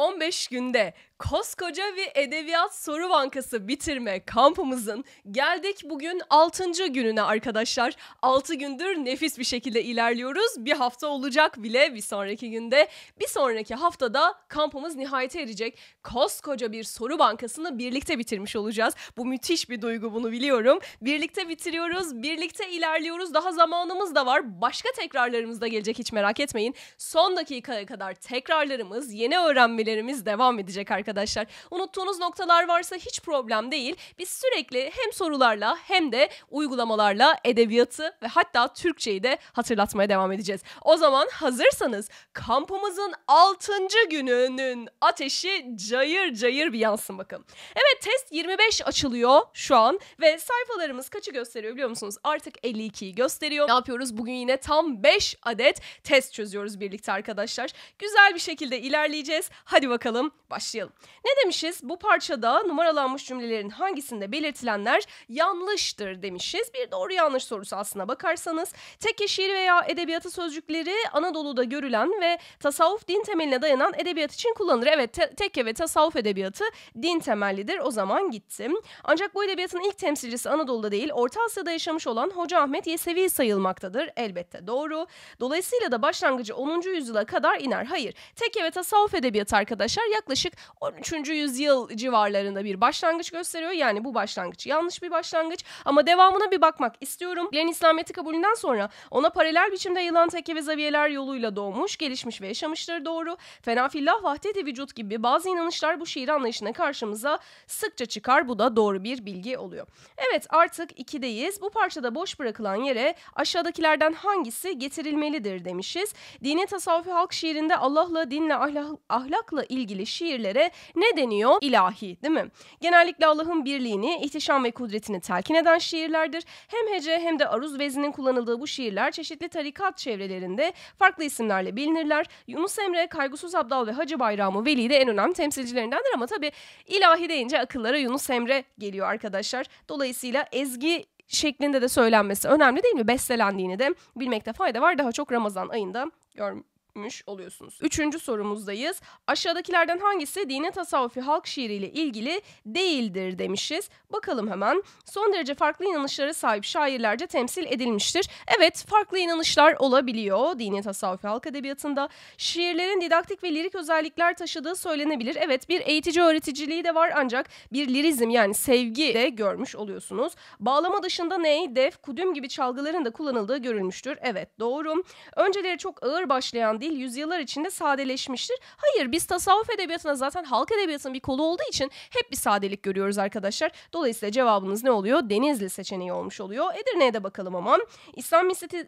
15 günde koskoca bir edebiyat soru bankası bitirme kampımızın geldik bugün 6. gününe arkadaşlar. 6 gündür nefis bir şekilde ilerliyoruz. Bir hafta olacak bile bir sonraki günde. Bir sonraki haftada kampımız nihayete erecek. Koskoca bir soru bankasını birlikte bitirmiş olacağız. Bu müthiş bir duygu bunu biliyorum. Birlikte bitiriyoruz, birlikte ilerliyoruz. Daha zamanımız da var. Başka tekrarlarımız da gelecek hiç merak etmeyin. Son dakikaya kadar tekrarlarımız, yeni öğrenmeli görüşmelerimiz devam edecek arkadaşlar. Unuttuğunuz noktalar varsa hiç problem değil. Biz sürekli hem sorularla hem de uygulamalarla edebiyatı ve hatta Türkçeyi de hatırlatmaya devam edeceğiz. O zaman hazırsanız kampımızın 6. gününün ateşi cayır cayır bir yansın bakın. Evet test 25 açılıyor şu an ve sayfalarımız kaçı gösteriyor biliyor musunuz? Artık 52'yi gösteriyor. Ne yapıyoruz? Bugün yine tam 5 adet test çözüyoruz birlikte arkadaşlar. Güzel bir şekilde ilerleyeceğiz. Hadi Hadi bakalım başlayalım. Ne demişiz? Bu parçada numaralanmış cümlelerin hangisinde belirtilenler yanlıştır demişiz. Bir doğru yanlış sorusu aslına bakarsanız. Teke şiir veya edebiyatı sözcükleri Anadolu'da görülen ve tasavvuf din temeline dayanan edebiyat için kullanılır. Evet te- tekke ve tasavvuf edebiyatı din temellidir. O zaman gittim. Ancak bu edebiyatın ilk temsilcisi Anadolu'da değil Orta Asya'da yaşamış olan Hoca Ahmet Yesevi sayılmaktadır. Elbette doğru. Dolayısıyla da başlangıcı 10. yüzyıla kadar iner. Hayır. Tekke ve tasavvuf edebiyatı arkadaşlar yaklaşık 13. yüzyıl civarlarında bir başlangıç gösteriyor. Yani bu başlangıç yanlış bir başlangıç ama devamına bir bakmak istiyorum. Bilen İslamiyet'i kabulünden sonra ona paralel biçimde yılan tekke ve zaviyeler yoluyla doğmuş, gelişmiş ve yaşamışları doğru. Fenafillah vahdeti vücut gibi bazı inanışlar bu şiir anlayışına karşımıza sıkça çıkar. Bu da doğru bir bilgi oluyor. Evet artık 2'deyiz. Bu parçada boş bırakılan yere aşağıdakilerden hangisi getirilmelidir demişiz. Dini tasavvufi halk şiirinde Allah'la, dinle, ahlak, ahlak olmakla ilgili şiirlere ne deniyor? İlahi değil mi? Genellikle Allah'ın birliğini, ihtişam ve kudretini telkin eden şiirlerdir. Hem hece hem de aruz vezinin kullanıldığı bu şiirler çeşitli tarikat çevrelerinde farklı isimlerle bilinirler. Yunus Emre, Kaygısız Abdal ve Hacı Bayramı Veli de en önemli temsilcilerindendir ama tabi ilahi deyince akıllara Yunus Emre geliyor arkadaşlar. Dolayısıyla ezgi şeklinde de söylenmesi önemli değil mi? Bestelendiğini de bilmekte fayda var. Daha çok Ramazan ayında gör, etmiş oluyorsunuz. Üçüncü sorumuzdayız. Aşağıdakilerden hangisi dini tasavvufi halk şiiriyle ilgili değildir demişiz. Bakalım hemen. Son derece farklı inanışlara sahip şairlerce temsil edilmiştir. Evet farklı inanışlar olabiliyor dini tasavvufi halk edebiyatında. Şiirlerin didaktik ve lirik özellikler taşıdığı söylenebilir. Evet bir eğitici öğreticiliği de var ancak bir lirizm yani sevgi de görmüş oluyorsunuz. Bağlama dışında ney, def, kudüm gibi çalgıların da kullanıldığı görülmüştür. Evet doğru. Önceleri çok ağır başlayan zaman değil yüzyıllar içinde sadeleşmiştir. Hayır biz tasavvuf edebiyatına zaten halk edebiyatının bir kolu olduğu için hep bir sadelik görüyoruz arkadaşlar. Dolayısıyla cevabınız ne oluyor? Denizli seçeneği olmuş oluyor. Edirne'ye de bakalım ama. İslam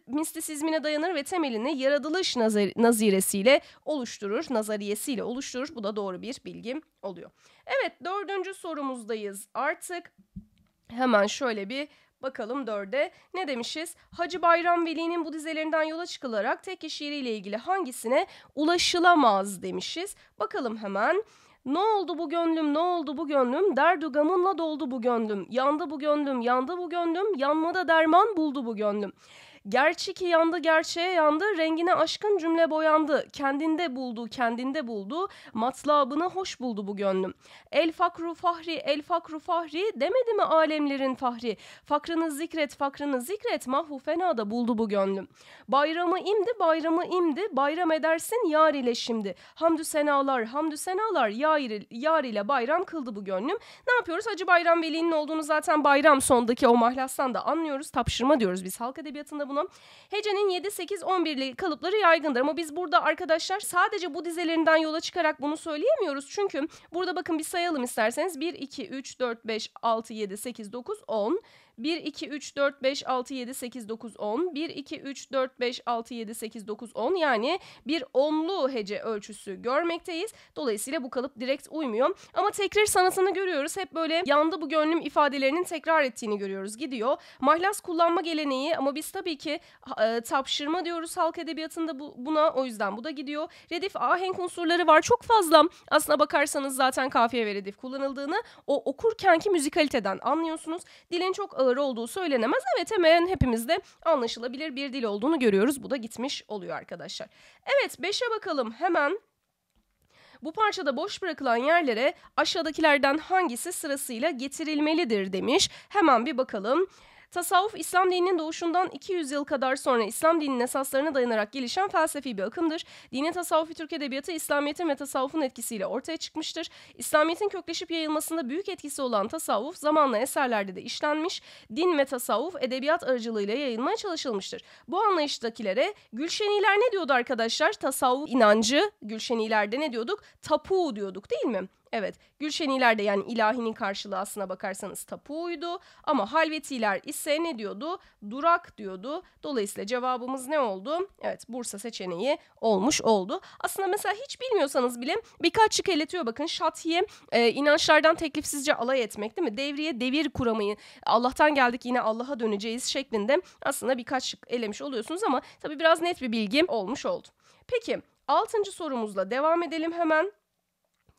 mistisizmine dayanır ve temelini yaratılış nazir naziresiyle oluşturur. Nazariyesiyle oluşturur. Bu da doğru bir bilgim oluyor. Evet dördüncü sorumuzdayız artık. Hemen şöyle bir Bakalım dörde ne demişiz? Hacı Bayram Veli'nin bu dizelerinden yola çıkılarak tek şiiriyle ilgili hangisine ulaşılamaz demişiz. Bakalım hemen. Ne oldu bu gönlüm, ne oldu bu gönlüm, derdu gamımla doldu bu gönlüm, yandı bu gönlüm, yandı bu gönlüm, yanmada derman buldu bu gönlüm. Gerçi ki yandı gerçeğe yandı, rengine aşkın cümle boyandı. Kendinde buldu, kendinde buldu. Matlaabını hoş buldu bu gönlüm. El fakru fahri, el fakru fahri demedi mi alemlerin fahri? Fakrını zikret, fakrını zikret mahvu fena da buldu bu gönlüm. Bayramı imdi, bayramı imdi, bayram edersin yar ile şimdi. Hamdü senalar, hamdü senalar yar, yar ile bayram kıldı bu gönlüm. Ne yapıyoruz? Hacı Bayram Veli'nin olduğunu zaten bayram sondaki o mahlastan da anlıyoruz. Tapşırma diyoruz biz halk edebiyatında bunu buna. Hece'nin 7, 8, 11'li kalıpları yaygındır. Ama biz burada arkadaşlar sadece bu dizelerinden yola çıkarak bunu söyleyemiyoruz. Çünkü burada bakın bir sayalım isterseniz. 1, 2, 3, 4, 5, 6, 7, 8, 9, 10. 1 2 3 4 5 6 7 8 9 10 1 2 3 4 5 6 7 8 9 10 yani bir onlu hece ölçüsü görmekteyiz. Dolayısıyla bu kalıp direkt uymuyor ama tekrar sanatını görüyoruz. Hep böyle yandı bu gönlüm ifadelerinin tekrar ettiğini görüyoruz. Gidiyor. Mahlas kullanma geleneği ama biz tabii ki e, tapşırma diyoruz halk edebiyatında bu, buna o yüzden bu da gidiyor. Redif ahenk unsurları var. Çok fazla aslına bakarsanız zaten kafiye ve redif kullanıldığını o okurkenki müzikaliteden anlıyorsunuz. Dilin çok ağır olduğu söylenemez. Evet hemen hepimizde anlaşılabilir bir dil olduğunu görüyoruz. Bu da gitmiş oluyor arkadaşlar. Evet 5'e bakalım hemen. Bu parçada boş bırakılan yerlere aşağıdakilerden hangisi sırasıyla getirilmelidir demiş. Hemen bir bakalım. Tasavvuf İslam dininin doğuşundan 200 yıl kadar sonra İslam dininin esaslarına dayanarak gelişen felsefi bir akımdır. Dini tasavvufi Türk edebiyatı İslamiyet'in ve tasavvufun etkisiyle ortaya çıkmıştır. İslamiyet'in kökleşip yayılmasında büyük etkisi olan tasavvuf zamanla eserlerde de işlenmiş, din ve tasavvuf edebiyat aracılığıyla yayılmaya çalışılmıştır. Bu anlayıştakilere Gülşeniler ne diyordu arkadaşlar? Tasavvuf inancı Gülşenilerde ne diyorduk? Tapu diyorduk değil mi? Evet Gülşeniler de yani ilahinin karşılığı aslına bakarsanız tapuydu ama Halvetiler ise ne diyordu? Durak diyordu. Dolayısıyla cevabımız ne oldu? Evet Bursa seçeneği olmuş oldu. Aslında mesela hiç bilmiyorsanız bile birkaç şık eletiyor bakın. Şatiye e, inançlardan teklifsizce alay etmek değil mi? Devriye devir kuramayı Allah'tan geldik yine Allah'a döneceğiz şeklinde aslında birkaç şık elemiş oluyorsunuz ama tabii biraz net bir bilgi olmuş oldu. Peki altıncı sorumuzla devam edelim hemen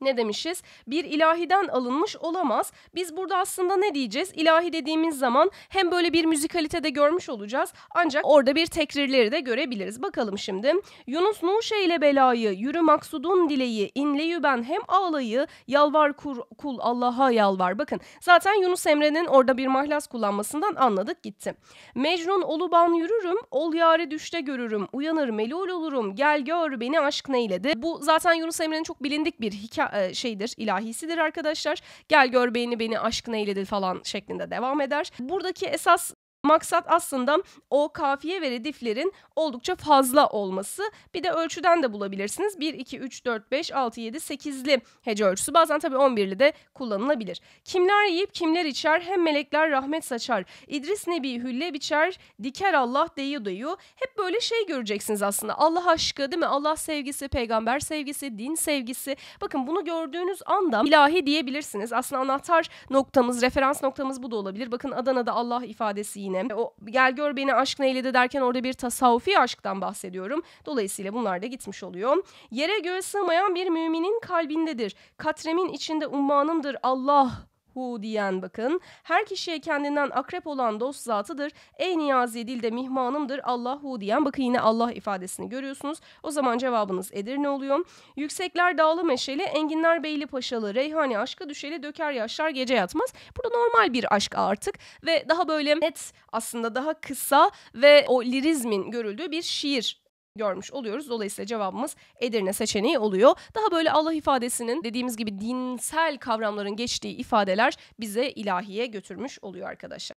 ne demişiz? Bir ilahiden alınmış olamaz. Biz burada aslında ne diyeceğiz? İlahi dediğimiz zaman hem böyle bir müzikalite de görmüş olacağız ancak orada bir tekrirleri de görebiliriz. Bakalım şimdi. Yunus Nuşe ile belayı, yürü maksudun dileği inleyü ben hem ağlayı, yalvar kur, kul Allah'a yalvar. Bakın zaten Yunus Emre'nin orada bir mahlas kullanmasından anladık gitti. Mecnun oluban yürürüm, ol yare düşte görürüm, uyanır melul olurum, gel gör beni aşk neyledi. Bu zaten Yunus Emre'nin çok bilindik bir hikaye e, şeydir, ilahisidir arkadaşlar. Gel gör beni beni aşkına eyledi falan şeklinde devam eder. Buradaki esas Maksat aslında o kafiye ve rediflerin oldukça fazla olması. Bir de ölçüden de bulabilirsiniz. 1, 2, 3, 4, 5, 6, 7, 8'li hece ölçüsü. Bazen tabii 11'li de kullanılabilir. Kimler yiyip kimler içer hem melekler rahmet saçar. İdris Nebi hülle biçer diker Allah deyi deyu. Hep böyle şey göreceksiniz aslında. Allah aşkı değil mi? Allah sevgisi, peygamber sevgisi, din sevgisi. Bakın bunu gördüğünüz anda ilahi diyebilirsiniz. Aslında anahtar noktamız, referans noktamız bu da olabilir. Bakın Adana'da Allah ifadesi yine yine. O gel gör beni aşk neyledi derken orada bir tasavvufi aşktan bahsediyorum. Dolayısıyla bunlar da gitmiş oluyor. Yere göğe sığmayan bir müminin kalbindedir. Katremin içinde ummanımdır Allah hu diyen bakın. Her kişiye kendinden akrep olan dost zatıdır. Ey niyazi dilde mihmanımdır Allah hu diyen. Bakın yine Allah ifadesini görüyorsunuz. O zaman cevabınız Edirne oluyor. Yüksekler dağlı meşeli, enginler beyli paşalı, reyhani aşkı düşeli, döker yaşlar gece yatmaz. Burada normal bir aşk artık ve daha böyle net aslında daha kısa ve o lirizmin görüldüğü bir şiir görmüş oluyoruz. Dolayısıyla cevabımız Edirne seçeneği oluyor. Daha böyle Allah ifadesinin dediğimiz gibi dinsel kavramların geçtiği ifadeler bize ilahiye götürmüş oluyor arkadaşlar.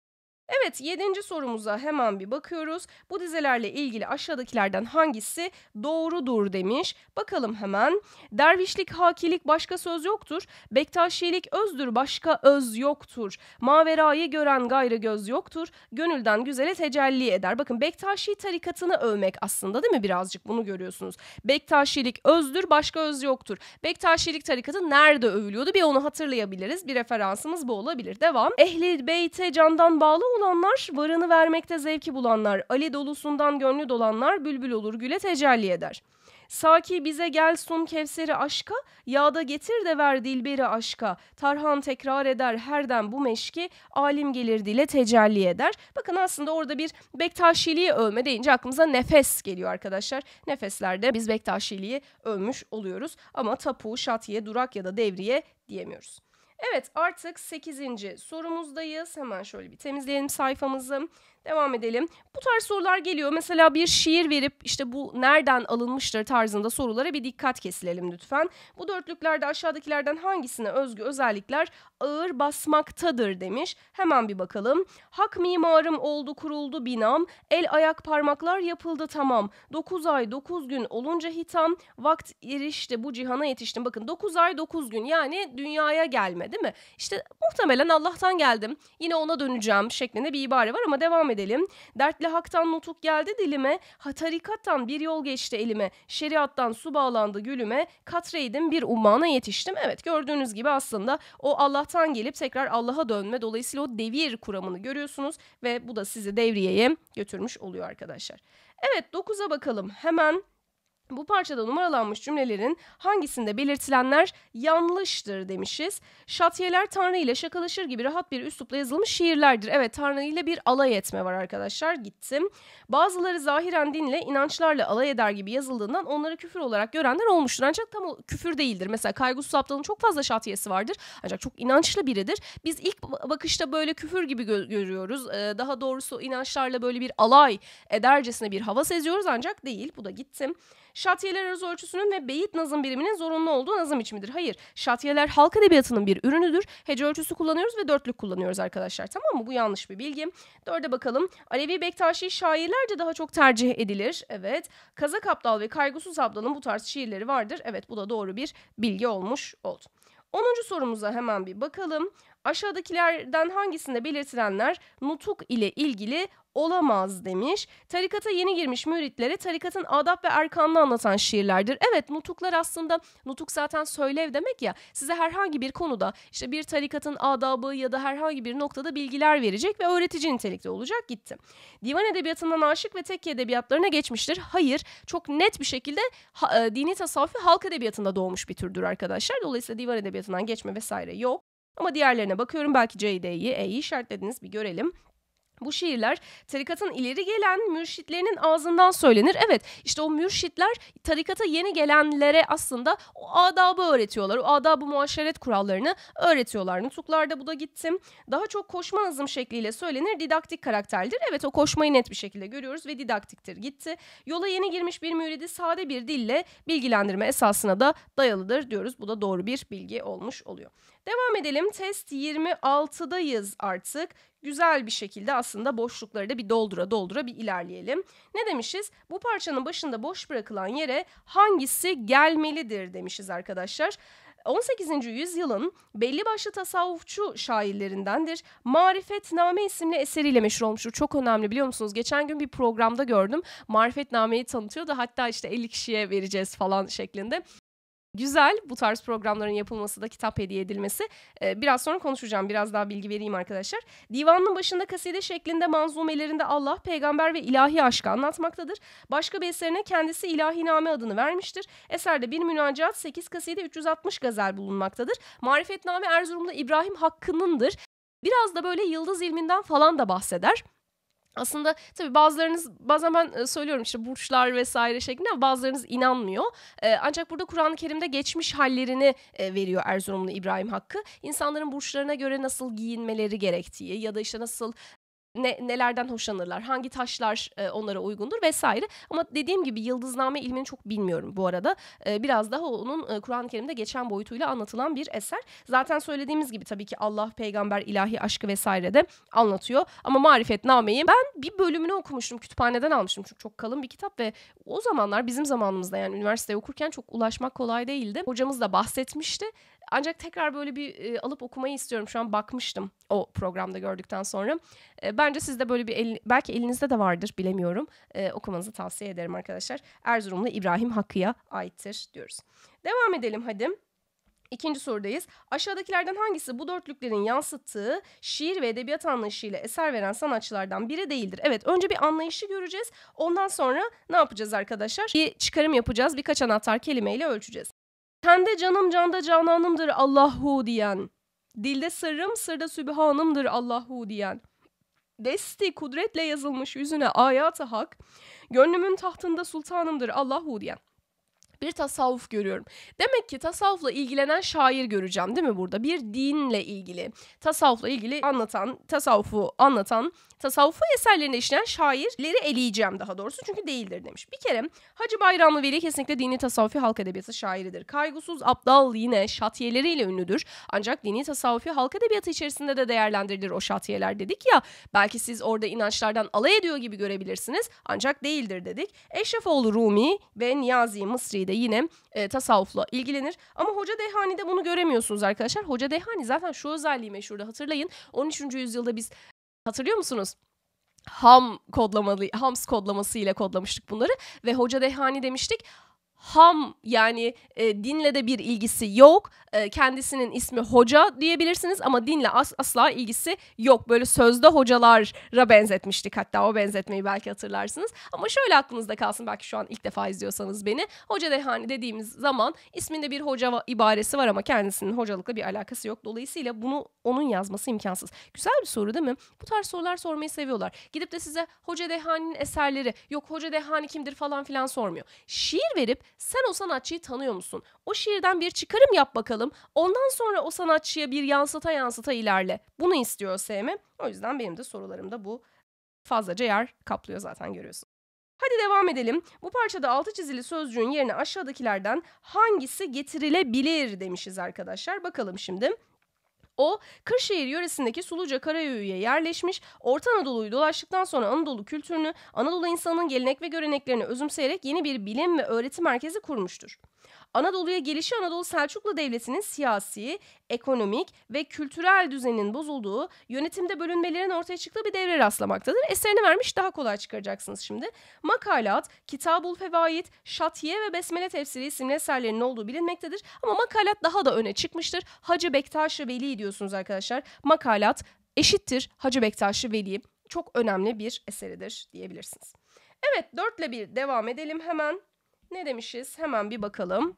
Evet yedinci sorumuza hemen bir bakıyoruz. Bu dizelerle ilgili aşağıdakilerden hangisi doğrudur demiş. Bakalım hemen. Dervişlik, hakilik başka söz yoktur. Bektaşilik özdür başka öz yoktur. Maverayı gören gayrı göz yoktur. Gönülden güzele tecelli eder. Bakın Bektaşi tarikatını övmek aslında değil mi birazcık bunu görüyorsunuz. Bektaşilik özdür başka öz yoktur. Bektaşilik tarikatı nerede övülüyordu bir onu hatırlayabiliriz. Bir referansımız bu olabilir. Devam. Ehli beyte candan bağlı olan olanlar, varını vermekte zevki bulanlar, Ali dolusundan gönlü dolanlar, bülbül olur güle tecelli eder. Saki bize gel sun kevseri aşka, yağda getir de ver dilberi aşka. Tarhan tekrar eder herden bu meşki, alim gelir dile tecelli eder. Bakın aslında orada bir Bektaşiliği övme deyince aklımıza nefes geliyor arkadaşlar. Nefeslerde biz Bektaşiliği övmüş oluyoruz ama tapu, şatiye, durak ya da devriye diyemiyoruz. Evet artık 8. sorumuzdayız. Hemen şöyle bir temizleyelim sayfamızı. Devam edelim. Bu tarz sorular geliyor. Mesela bir şiir verip işte bu nereden alınmıştır tarzında sorulara bir dikkat kesilelim lütfen. Bu dörtlüklerde aşağıdakilerden hangisine özgü özellikler ağır basmaktadır demiş. Hemen bir bakalım. Hak mimarım oldu kuruldu binam. El ayak parmaklar yapıldı tamam. 9 ay 9 gün olunca hitam. Vakt erişti bu cihana yetiştim. Bakın 9 ay 9 gün yani dünyaya gelme değil mi? İşte muhtemelen Allah'tan geldim. Yine ona döneceğim şeklinde bir ibare var ama devam edelim edelim. Dertli haktan nutuk geldi dilime, hatarikattan bir yol geçti elime, şeriattan su bağlandı gülüme, katreydim bir ummana yetiştim. Evet gördüğünüz gibi aslında o Allah'tan gelip tekrar Allah'a dönme. Dolayısıyla o devir kuramını görüyorsunuz ve bu da sizi devriyeye götürmüş oluyor arkadaşlar. Evet 9'a bakalım hemen bu parçada numaralanmış cümlelerin hangisinde belirtilenler yanlıştır demişiz. Şatiyeler Tanrı ile şakalaşır gibi rahat bir üslupla yazılmış şiirlerdir. Evet Tanrı ile bir alay etme var arkadaşlar gittim. Bazıları zahiren dinle inançlarla alay eder gibi yazıldığından onları küfür olarak görenler olmuştur. Ancak tam o küfür değildir. Mesela Kaygusuz Aptal'ın çok fazla şatiyesi vardır. Ancak çok inançlı biridir. Biz ilk bakışta böyle küfür gibi gö- görüyoruz. Ee, daha doğrusu inançlarla böyle bir alay edercesine bir hava seziyoruz ancak değil. Bu da gittim şatiyeler arası ölçüsünün ve beyit nazım biriminin zorunlu olduğu nazım biçimidir. Hayır, şatiyeler halk edebiyatının bir ürünüdür. Hece ölçüsü kullanıyoruz ve dörtlük kullanıyoruz arkadaşlar. Tamam mı? Bu yanlış bir bilgi. Dörde bakalım. Alevi Bektaşi şairlerce daha çok tercih edilir. Evet. Kazak Abdal ve Kaygısız Abdal'ın bu tarz şiirleri vardır. Evet, bu da doğru bir bilgi olmuş oldu. 10. sorumuza hemen bir bakalım. Aşağıdakilerden hangisinde belirtilenler nutuk ile ilgili olamaz demiş. Tarikata yeni girmiş müritlere tarikatın adab ve erkanını anlatan şiirlerdir. Evet nutuklar aslında nutuk zaten söylev demek ya size herhangi bir konuda işte bir tarikatın adabı ya da herhangi bir noktada bilgiler verecek ve öğretici nitelikte olacak gitti. Divan edebiyatından aşık ve tekke edebiyatlarına geçmiştir. Hayır çok net bir şekilde ha, e, dini tasavvufi halk edebiyatında doğmuş bir türdür arkadaşlar. Dolayısıyla divan edebiyatından geçme vesaire yok. Ama diğerlerine bakıyorum belki C'yi, E'yi işaretlediniz bir görelim. Bu şiirler tarikatın ileri gelen mürşitlerinin ağzından söylenir. Evet işte o mürşitler tarikata yeni gelenlere aslında o adabı öğretiyorlar. O adabı muaşeret kurallarını öğretiyorlar. Nutuklarda bu da gittim. Daha çok koşma nazım şekliyle söylenir. Didaktik karakterdir. Evet o koşmayı net bir şekilde görüyoruz ve didaktiktir. Gitti. Yola yeni girmiş bir müridi sade bir dille bilgilendirme esasına da dayalıdır diyoruz. Bu da doğru bir bilgi olmuş oluyor. Devam edelim test 26'dayız artık. Güzel bir şekilde aslında boşlukları da bir doldura doldura bir ilerleyelim. Ne demişiz? Bu parçanın başında boş bırakılan yere hangisi gelmelidir demişiz arkadaşlar. 18. yüzyılın belli başlı tasavvufçu şairlerindendir. Marifetname isimli eseriyle meşhur olmuştur. Çok önemli biliyor musunuz? Geçen gün bir programda gördüm. Marifetname'yi tanıtıyordu. Hatta işte 50 kişiye vereceğiz falan şeklinde güzel bu tarz programların yapılması da kitap hediye edilmesi. E, biraz sonra konuşacağım biraz daha bilgi vereyim arkadaşlar. Divanın başında kaside şeklinde manzumelerinde Allah, peygamber ve ilahi aşkı anlatmaktadır. Başka bir eserine kendisi İlahiname adını vermiştir. Eserde bir münacat, 8 kaside 360 gazel bulunmaktadır. Marifetname Erzurumlu İbrahim Hakkı'nındır. Biraz da böyle yıldız ilminden falan da bahseder aslında tabii bazılarınız bazen ben e, söylüyorum işte burçlar vesaire şeklinde bazılarınız inanmıyor. Ee, ancak burada Kur'an-ı Kerim'de geçmiş hallerini e, veriyor Erzurumlu İbrahim Hakkı. İnsanların burçlarına göre nasıl giyinmeleri gerektiği ya da işte nasıl ne, nelerden hoşlanırlar, hangi taşlar e, onlara uygundur vesaire. Ama dediğim gibi yıldızname ilmini çok bilmiyorum bu arada. E, biraz daha onun e, Kur'an-ı Kerim'de geçen boyutuyla anlatılan bir eser. Zaten söylediğimiz gibi tabii ki Allah, peygamber, ilahi aşkı vesaire de anlatıyor. Ama marifetnameyi ben bir bölümünü okumuştum, kütüphaneden almıştım. Çünkü çok kalın bir kitap ve o zamanlar bizim zamanımızda yani üniversiteye okurken çok ulaşmak kolay değildi. Hocamız da bahsetmişti. Ancak tekrar böyle bir e, alıp okumayı istiyorum. Şu an bakmıştım o programda gördükten sonra. E, bence sizde böyle bir el, belki elinizde de vardır bilemiyorum. E, okumanızı tavsiye ederim arkadaşlar. Erzurumlu İbrahim Hakkı'ya aittir diyoruz. Devam edelim hadi. İkinci sorudayız. Aşağıdakilerden hangisi bu dörtlüklerin yansıttığı şiir ve edebiyat anlayışıyla eser veren sanatçılardan biri değildir? Evet önce bir anlayışı göreceğiz. Ondan sonra ne yapacağız arkadaşlar? Bir çıkarım yapacağız. Birkaç anahtar kelimeyle ölçeceğiz. Tende canım canda cananımdır Allahu diyen. Dilde sırrım sırda sübhanımdır Allahu diyen. Desti kudretle yazılmış yüzüne ayatı hak. Gönlümün tahtında sultanımdır Allahu diyen bir tasavvuf görüyorum. Demek ki tasavvufla ilgilenen şair göreceğim değil mi burada? Bir dinle ilgili, tasavvufla ilgili anlatan, tasavvufu anlatan, tasavvufu eserlerine işleyen şairleri eleyeceğim daha doğrusu çünkü değildir demiş. Bir kere Hacı Bayramlı Veli kesinlikle dini tasavvufi halk edebiyatı şairidir. kaygısız aptal yine şatiyeleriyle ünlüdür. Ancak dini tasavvufi halk edebiyatı içerisinde de değerlendirilir o şatiyeler dedik ya. Belki siz orada inançlardan alay ediyor gibi görebilirsiniz ancak değildir dedik. Eşrefoğlu Rumi ve Niyazi Mısri de yine e, tasavvufla ilgilenir. Ama Hoca Dehani'de bunu göremiyorsunuz arkadaşlar. Hoca Dehani zaten şu özelliği meşhurdu hatırlayın. 13. yüzyılda biz hatırlıyor musunuz? Ham kodlamalı, Hams kodlaması ile kodlamıştık bunları ve Hoca Dehani demiştik ham yani e, dinle de bir ilgisi yok. E, kendisinin ismi hoca diyebilirsiniz ama dinle as- asla ilgisi yok. Böyle sözde hocalara benzetmiştik hatta o benzetmeyi belki hatırlarsınız. Ama şöyle aklınızda kalsın belki şu an ilk defa izliyorsanız beni. Hoca Dehani dediğimiz zaman isminde bir hoca ibaresi var ama kendisinin hocalıkla bir alakası yok. Dolayısıyla bunu onun yazması imkansız. Güzel bir soru değil mi? Bu tarz sorular sormayı seviyorlar. Gidip de size Hoca Dehani'nin eserleri yok Hoca Dehani kimdir falan filan sormuyor. Şiir verip sen o sanatçıyı tanıyor musun? O şiirden bir çıkarım yap bakalım. Ondan sonra o sanatçıya bir yansıta yansıta ilerle. Bunu istiyor sevmi. O yüzden benim de sorularımda bu fazlaca yer kaplıyor zaten görüyorsun. Hadi devam edelim. Bu parçada altı çizili sözcüğün yerine aşağıdakilerden hangisi getirilebilir demişiz arkadaşlar. Bakalım şimdi. O Kırşehir yöresindeki Suluca Karayöyü'ye yerleşmiş, Orta Anadolu'yu dolaştıktan sonra Anadolu kültürünü, Anadolu insanının gelenek ve göreneklerini özümseyerek yeni bir bilim ve öğreti merkezi kurmuştur. Anadolu'ya gelişi Anadolu Selçuklu Devleti'nin siyasi, ekonomik ve kültürel düzenin bozulduğu, yönetimde bölünmelerin ortaya çıktığı bir devre rastlamaktadır. Eserini vermiş daha kolay çıkaracaksınız şimdi. Makalat, Kitabul Fevait, Şatiye ve Besmele tefsiri isimli eserlerinin olduğu bilinmektedir. Ama makalat daha da öne çıkmıştır. Hacı bektaş Veli diyorsunuz arkadaşlar. Makalat eşittir Hacı bektaş Veli. Çok önemli bir eseridir diyebilirsiniz. Evet dörtle bir devam edelim hemen. Ne demişiz? Hemen bir bakalım.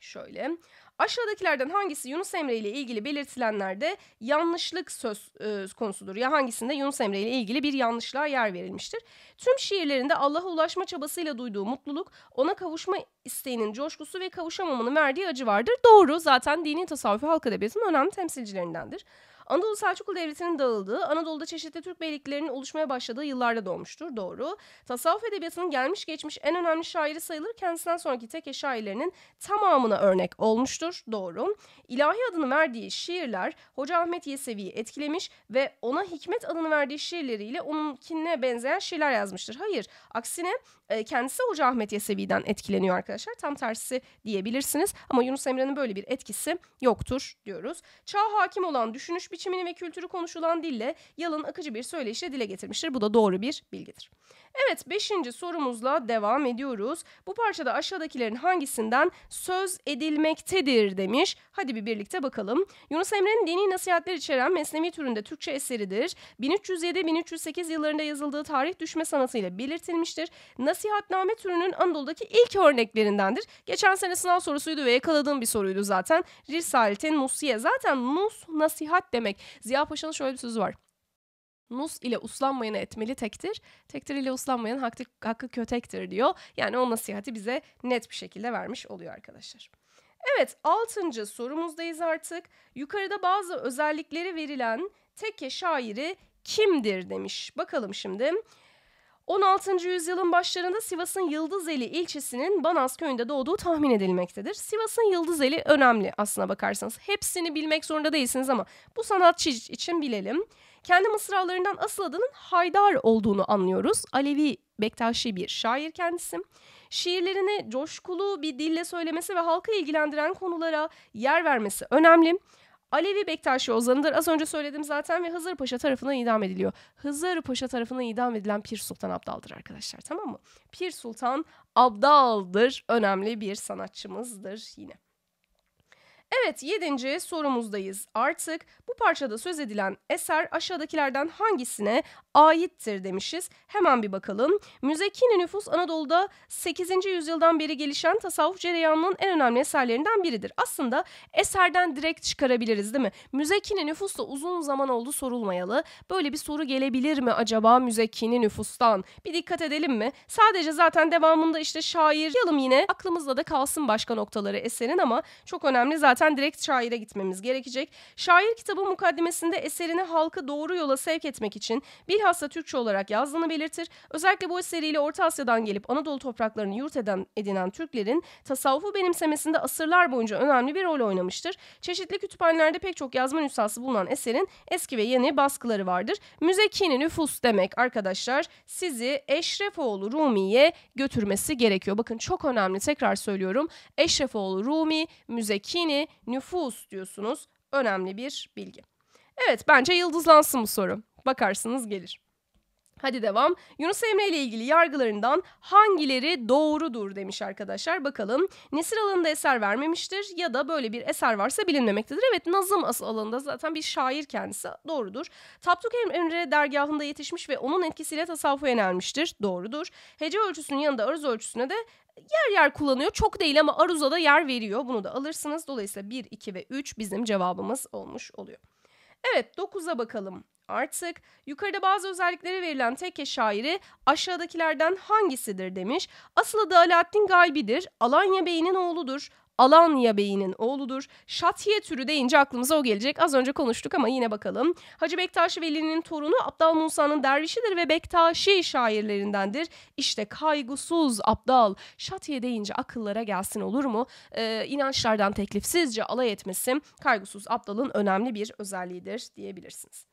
Şöyle. Aşağıdakilerden hangisi Yunus Emre ile ilgili belirtilenlerde yanlışlık söz e, konusudur? Ya hangisinde Yunus Emre ile ilgili bir yanlışlığa yer verilmiştir? Tüm şiirlerinde Allah'a ulaşma çabasıyla duyduğu mutluluk, ona kavuşma isteğinin coşkusu ve kavuşamamanın verdiği acı vardır. Doğru zaten dini tasavvufi halk edebiyatının önemli temsilcilerindendir. Anadolu Selçuklu Devleti'nin dağıldığı, Anadolu'da çeşitli Türk beyliklerinin oluşmaya başladığı yıllarda doğmuştur. Doğru. Tasavvuf edebiyatının gelmiş geçmiş en önemli şairi sayılır. Kendisinden sonraki tek şairlerinin tamamına örnek olmuştur. Doğru. İlahi adını verdiği şiirler Hoca Ahmet Yesevi'yi etkilemiş ve ona Hikmet adını verdiği şiirleriyle onunkine benzeyen şiirler yazmıştır. Hayır. Aksine e, kendisi Hoca Ahmet Yesevi'den etkileniyor arkadaşlar. Tam tersi diyebilirsiniz ama Yunus Emre'nin böyle bir etkisi yoktur diyoruz. Çağ hakim olan düşünüş biçimini ve kültürü konuşulan dille yalın akıcı bir söyleşle dile getirmiştir. Bu da doğru bir bilgidir. Evet beşinci sorumuzla devam ediyoruz. Bu parçada aşağıdakilerin hangisinden söz edilmektedir demiş. Hadi bir birlikte bakalım. Yunus Emre'nin dini nasihatler içeren mesnevi türünde Türkçe eseridir. 1307-1308 yıllarında yazıldığı tarih düşme sanatıyla belirtilmiştir. Nas nasihatname türünün Anadolu'daki ilk örneklerindendir. Geçen sene sınav sorusuydu ve yakaladığım bir soruydu zaten. Risaletin musiye, Zaten nus nasihat demek. Ziya Paşa'nın şöyle bir sözü var. Nus ile uslanmayanı etmeli tektir, tektir ile uslanmayanın hakkı, hakkı kötektir diyor. Yani o nasihati bize net bir şekilde vermiş oluyor arkadaşlar. Evet altıncı sorumuzdayız artık. Yukarıda bazı özellikleri verilen teke şairi kimdir demiş. Bakalım şimdi. 16. yüzyılın başlarında Sivas'ın Yıldızeli ilçesinin Banaz köyünde doğduğu tahmin edilmektedir. Sivas'ın Yıldızeli önemli aslına bakarsanız. Hepsini bilmek zorunda değilsiniz ama bu sanatçı için bilelim. Kendi mısralarından asıl adının Haydar olduğunu anlıyoruz. Alevi Bektaşi bir şair kendisi. Şiirlerini coşkulu bir dille söylemesi ve halkı ilgilendiren konulara yer vermesi önemli. Alevi Bektaşi ozanıdır. Az önce söyledim zaten ve Hızır Paşa tarafından idam ediliyor. Hızır Paşa tarafından idam edilen Pir Sultan Abdal'dır arkadaşlar tamam mı? Pir Sultan Abdal'dır. Önemli bir sanatçımızdır yine. Evet yedinci sorumuzdayız. Artık bu parçada söz edilen eser aşağıdakilerden hangisine aittir demişiz. Hemen bir bakalım. Müzekkini nüfus Anadolu'da 8. yüzyıldan beri gelişen tasavvuf cereyanının en önemli eserlerinden biridir. Aslında eserden direkt çıkarabiliriz değil mi? Müzekkini nüfus da uzun zaman oldu sorulmayalı. Böyle bir soru gelebilir mi acaba müzekkini nüfustan? Bir dikkat edelim mi? Sadece zaten devamında işte şair yalım yine aklımızda da kalsın başka noktaları eserin ama çok önemli zaten zaten direkt şaire gitmemiz gerekecek. Şair kitabı mukaddimesinde eserini halkı doğru yola sevk etmek için bilhassa Türkçe olarak yazdığını belirtir. Özellikle bu eseriyle Orta Asya'dan gelip Anadolu topraklarını yurt eden, edinen Türklerin tasavvufu benimsemesinde asırlar boyunca önemli bir rol oynamıştır. Çeşitli kütüphanelerde pek çok yazma nüshası bulunan eserin eski ve yeni baskıları vardır. Müzekini nüfus demek arkadaşlar sizi Eşrefoğlu Rumi'ye götürmesi gerekiyor. Bakın çok önemli tekrar söylüyorum. Eşrefoğlu Rumi, Müzekini nüfus diyorsunuz. Önemli bir bilgi. Evet bence yıldızlansın bu soru. Bakarsınız gelir. Hadi devam. Yunus Emre ile ilgili yargılarından hangileri doğrudur demiş arkadaşlar. Bakalım nesir alanında eser vermemiştir ya da böyle bir eser varsa bilinmemektedir. Evet Nazım asıl alanında zaten bir şair kendisi doğrudur. Tapduk Emre dergahında yetişmiş ve onun etkisiyle tasavvufa yönelmiştir. Doğrudur. Hece ölçüsünün yanında arız ölçüsüne de yer yer kullanıyor. Çok değil ama Aruza'da yer veriyor. Bunu da alırsınız. Dolayısıyla 1, 2 ve 3 bizim cevabımız olmuş oluyor. Evet 9'a bakalım artık. Yukarıda bazı özellikleri verilen teke şairi aşağıdakilerden hangisidir demiş. Asıl adı Alaaddin Gaybi'dir. Alanya Bey'inin oğludur. Alanya Bey'inin oğludur. Şatiye türü deyince aklımıza o gelecek. Az önce konuştuk ama yine bakalım. Hacı Bektaş Veli'nin torunu Abdal Musa'nın dervişidir ve Bektaşi şairlerindendir. İşte kaygısız Abdal. Şatiye deyince akıllara gelsin olur mu? Ee, inançlardan teklifsizce alay etmesi kaygısız Abdal'ın önemli bir özelliğidir diyebilirsiniz.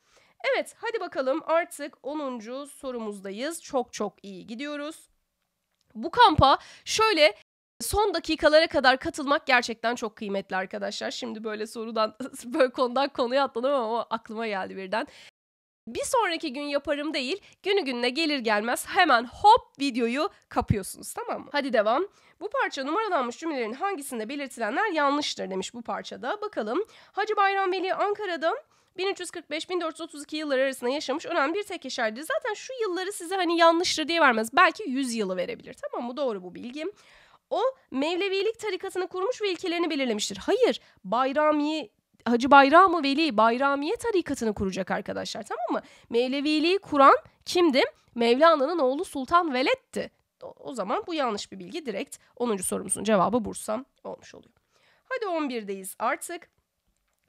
Evet hadi bakalım artık 10. sorumuzdayız. Çok çok iyi gidiyoruz. Bu kampa şöyle Son dakikalara kadar katılmak gerçekten çok kıymetli arkadaşlar. Şimdi böyle sorudan böyle konudan konuya atladım ama aklıma geldi birden. Bir sonraki gün yaparım değil, günü gününe gelir gelmez hemen hop videoyu kapıyorsunuz tamam mı? Hadi devam. Bu parça numaralanmış cümlelerin hangisinde belirtilenler yanlıştır demiş bu parçada. Bakalım. Hacı Bayram Veli Ankara'da 1345-1432 yılları arasında yaşamış önemli bir tek yaşardır. Zaten şu yılları size hani yanlıştır diye vermez. Belki 100 yılı verebilir. Tamam mı? Doğru bu bilgim. O Mevlevilik tarikatını kurmuş ve ilkelerini belirlemiştir. Hayır, Bayramiye Hacı Bayramı Veli Bayramiye tarikatını kuracak arkadaşlar tamam mı? Mevleviliği kuran kimdi? Mevlana'nın oğlu Sultan Veled'ti. O zaman bu yanlış bir bilgi direkt 10. sorumuzun cevabı Bursa olmuş oluyor. Hadi 11'deyiz artık.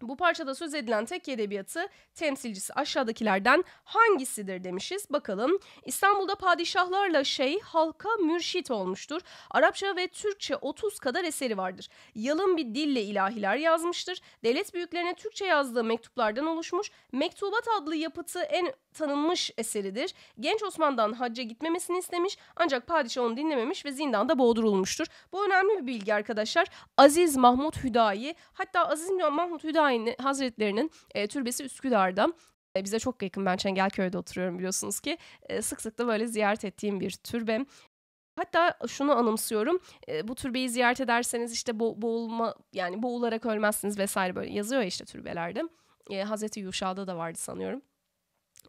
Bu parçada söz edilen tek edebiyatı temsilcisi aşağıdakilerden hangisidir demişiz. Bakalım İstanbul'da padişahlarla şey halka mürşit olmuştur. Arapça ve Türkçe 30 kadar eseri vardır. Yalın bir dille ilahiler yazmıştır. Devlet büyüklerine Türkçe yazdığı mektuplardan oluşmuş. Mektubat adlı yapıtı en tanınmış eseridir. Genç Osman'dan hacca gitmemesini istemiş ancak padişah onu dinlememiş ve zindanda boğdurulmuştur. Bu önemli bir bilgi arkadaşlar. Aziz Mahmut Hüdayi hatta Aziz Mahmut Hüdayi Hazretlerinin e, türbesi Üsküdar'da e, bize çok yakın ben Çengelköy'de oturuyorum biliyorsunuz ki e, sık sık da böyle ziyaret ettiğim bir türbe. Hatta şunu anımsıyorum. E, bu türbeyi ziyaret ederseniz işte bo boğulma yani boğularak ölmezsiniz vesaire böyle yazıyor işte türbelerde. E, Hazreti Yuşa'da da vardı sanıyorum.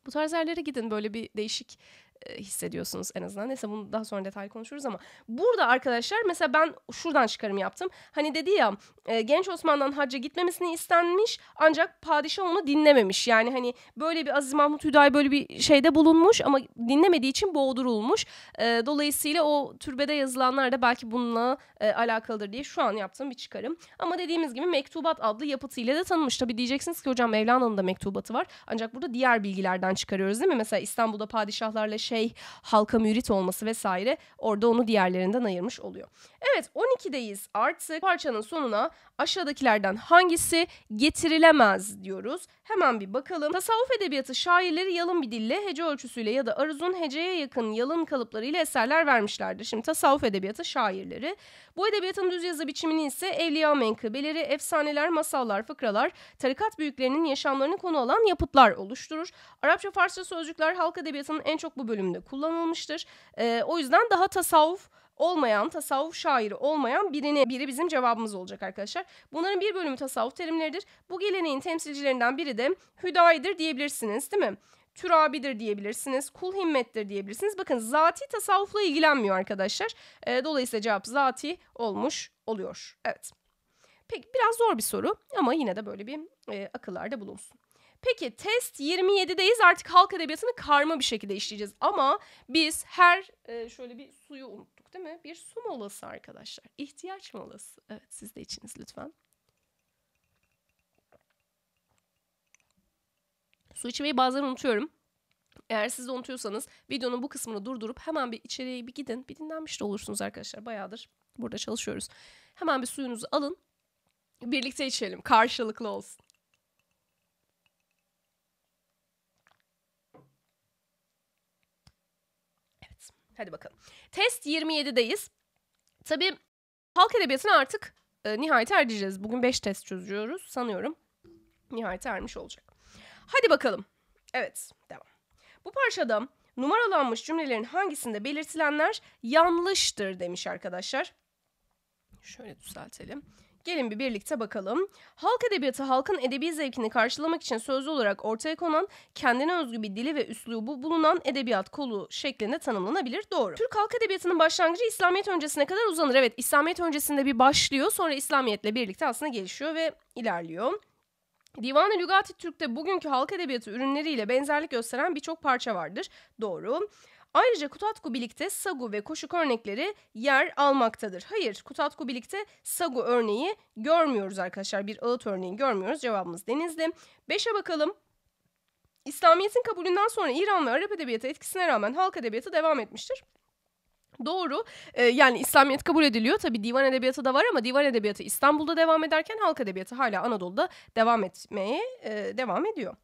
Bu tarz yerlere gidin böyle bir değişik e, hissediyorsunuz en azından. Neyse bunu daha sonra detaylı konuşuruz ama burada arkadaşlar mesela ben şuradan çıkarım yaptım. Hani dedi ya e, genç Osman'dan hacca gitmemesini istenmiş ancak padişah onu dinlememiş. Yani hani böyle bir Aziz Mahmut Hüday böyle bir şeyde bulunmuş ama dinlemediği için boğdurulmuş. E, dolayısıyla o türbede yazılanlar da belki bununla alakalıdır diye şu an yaptığım bir çıkarım. Ama dediğimiz gibi Mektubat adlı yapıtıyla da tanınmış. Tabi diyeceksiniz ki hocam Mevlana'nın da mektubatı var. Ancak burada diğer bilgilerden çıkarıyoruz değil mi? Mesela İstanbul'da padişahlarla şey halka mürit olması vesaire orada onu diğerlerinden ayırmış oluyor. Evet 12'deyiz artık parçanın sonuna aşağıdakilerden hangisi getirilemez diyoruz. Hemen bir bakalım. Tasavvuf edebiyatı şairleri yalın bir dille, hece ölçüsüyle ya da aruzun heceye yakın yalın kalıplarıyla eserler vermişlerdir. Şimdi tasavvuf edebiyatı şairleri. Bu edebiyatın düz yazı biçimini ise evliya menkıbeleri, efsaneler, masallar, fıkralar, tarikat büyüklerinin yaşamlarını konu alan yapıtlar oluşturur. Arapça, Farsça sözcükler halk edebiyatının en çok bu bölümde kullanılmıştır. Ee, o yüzden daha tasavvuf olmayan, tasavvuf şairi olmayan birine biri bizim cevabımız olacak arkadaşlar. Bunların bir bölümü tasavvuf terimleridir. Bu geleneğin temsilcilerinden biri de Hüdayi'dir diyebilirsiniz değil mi? türabidir diyebilirsiniz, kul himmettir diyebilirsiniz. Bakın zati tasavvufla ilgilenmiyor arkadaşlar. E, dolayısıyla cevap zati olmuş oluyor. Evet. Peki biraz zor bir soru ama yine de böyle bir e, akıllarda bulunsun. Peki test 27'deyiz artık halk edebiyatını karma bir şekilde işleyeceğiz. Ama biz her e, şöyle bir suyu unuttum değil mi? Bir su molası arkadaşlar. İhtiyaç molası. Evet siz de içiniz lütfen. Su içmeyi bazen unutuyorum. Eğer siz de unutuyorsanız videonun bu kısmını durdurup hemen bir içeriye bir gidin. Bir dinlenmiş de olursunuz arkadaşlar. Bayağıdır burada çalışıyoruz. Hemen bir suyunuzu alın. Birlikte içelim. Karşılıklı olsun. Hadi bakalım. Test 27'deyiz. Tabii halk edebiyatını artık e, nihayet erdireceğiz. Bugün 5 test çözüyoruz sanıyorum. Nihayet ermiş olacak. Hadi bakalım. Evet devam. Bu parçada numaralanmış cümlelerin hangisinde belirtilenler yanlıştır demiş arkadaşlar. Şöyle düzeltelim. Gelin bir birlikte bakalım. Halk edebiyatı halkın edebi zevkini karşılamak için sözlü olarak ortaya konan kendine özgü bir dili ve üslubu bulunan edebiyat kolu şeklinde tanımlanabilir. Doğru. Türk halk edebiyatının başlangıcı İslamiyet öncesine kadar uzanır. Evet İslamiyet öncesinde bir başlıyor sonra İslamiyet'le birlikte aslında gelişiyor ve ilerliyor. Divan-ı Lügati Türk'te bugünkü halk edebiyatı ürünleriyle benzerlik gösteren birçok parça vardır. Doğru. Ayrıca Kutatku Bilik'te sagu ve koşuk örnekleri yer almaktadır. Hayır, Kutatku Bilik'te sagu örneği görmüyoruz arkadaşlar. Bir ağıt örneği görmüyoruz. Cevabımız Denizli. Beşe bakalım. İslamiyet'in kabulünden sonra İran ve Arap edebiyatı etkisine rağmen halk edebiyatı devam etmiştir. Doğru. Ee, yani İslamiyet kabul ediliyor. tabi divan edebiyatı da var ama divan edebiyatı İstanbul'da devam ederken halk edebiyatı hala Anadolu'da devam etmeye e, devam ediyor.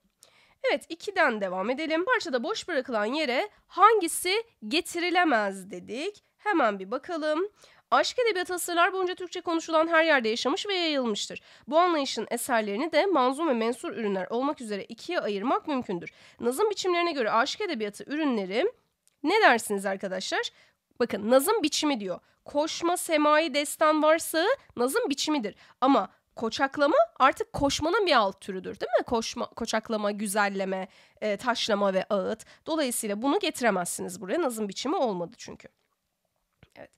Evet 2'den devam edelim. Parçada boş bırakılan yere hangisi getirilemez dedik. Hemen bir bakalım. Aşk edebiyatı asırlar boyunca Türkçe konuşulan her yerde yaşamış ve yayılmıştır. Bu anlayışın eserlerini de manzum ve mensur ürünler olmak üzere ikiye ayırmak mümkündür. Nazım biçimlerine göre aşk edebiyatı ürünleri ne dersiniz arkadaşlar? Bakın nazım biçimi diyor. Koşma, semai, destan varsa nazım biçimidir. Ama koçaklama artık koşmanın bir alt türüdür değil mi? Koşma, koçaklama, güzelleme, e, taşlama ve ağıt. Dolayısıyla bunu getiremezsiniz buraya. Nazım biçimi olmadı çünkü. Evet.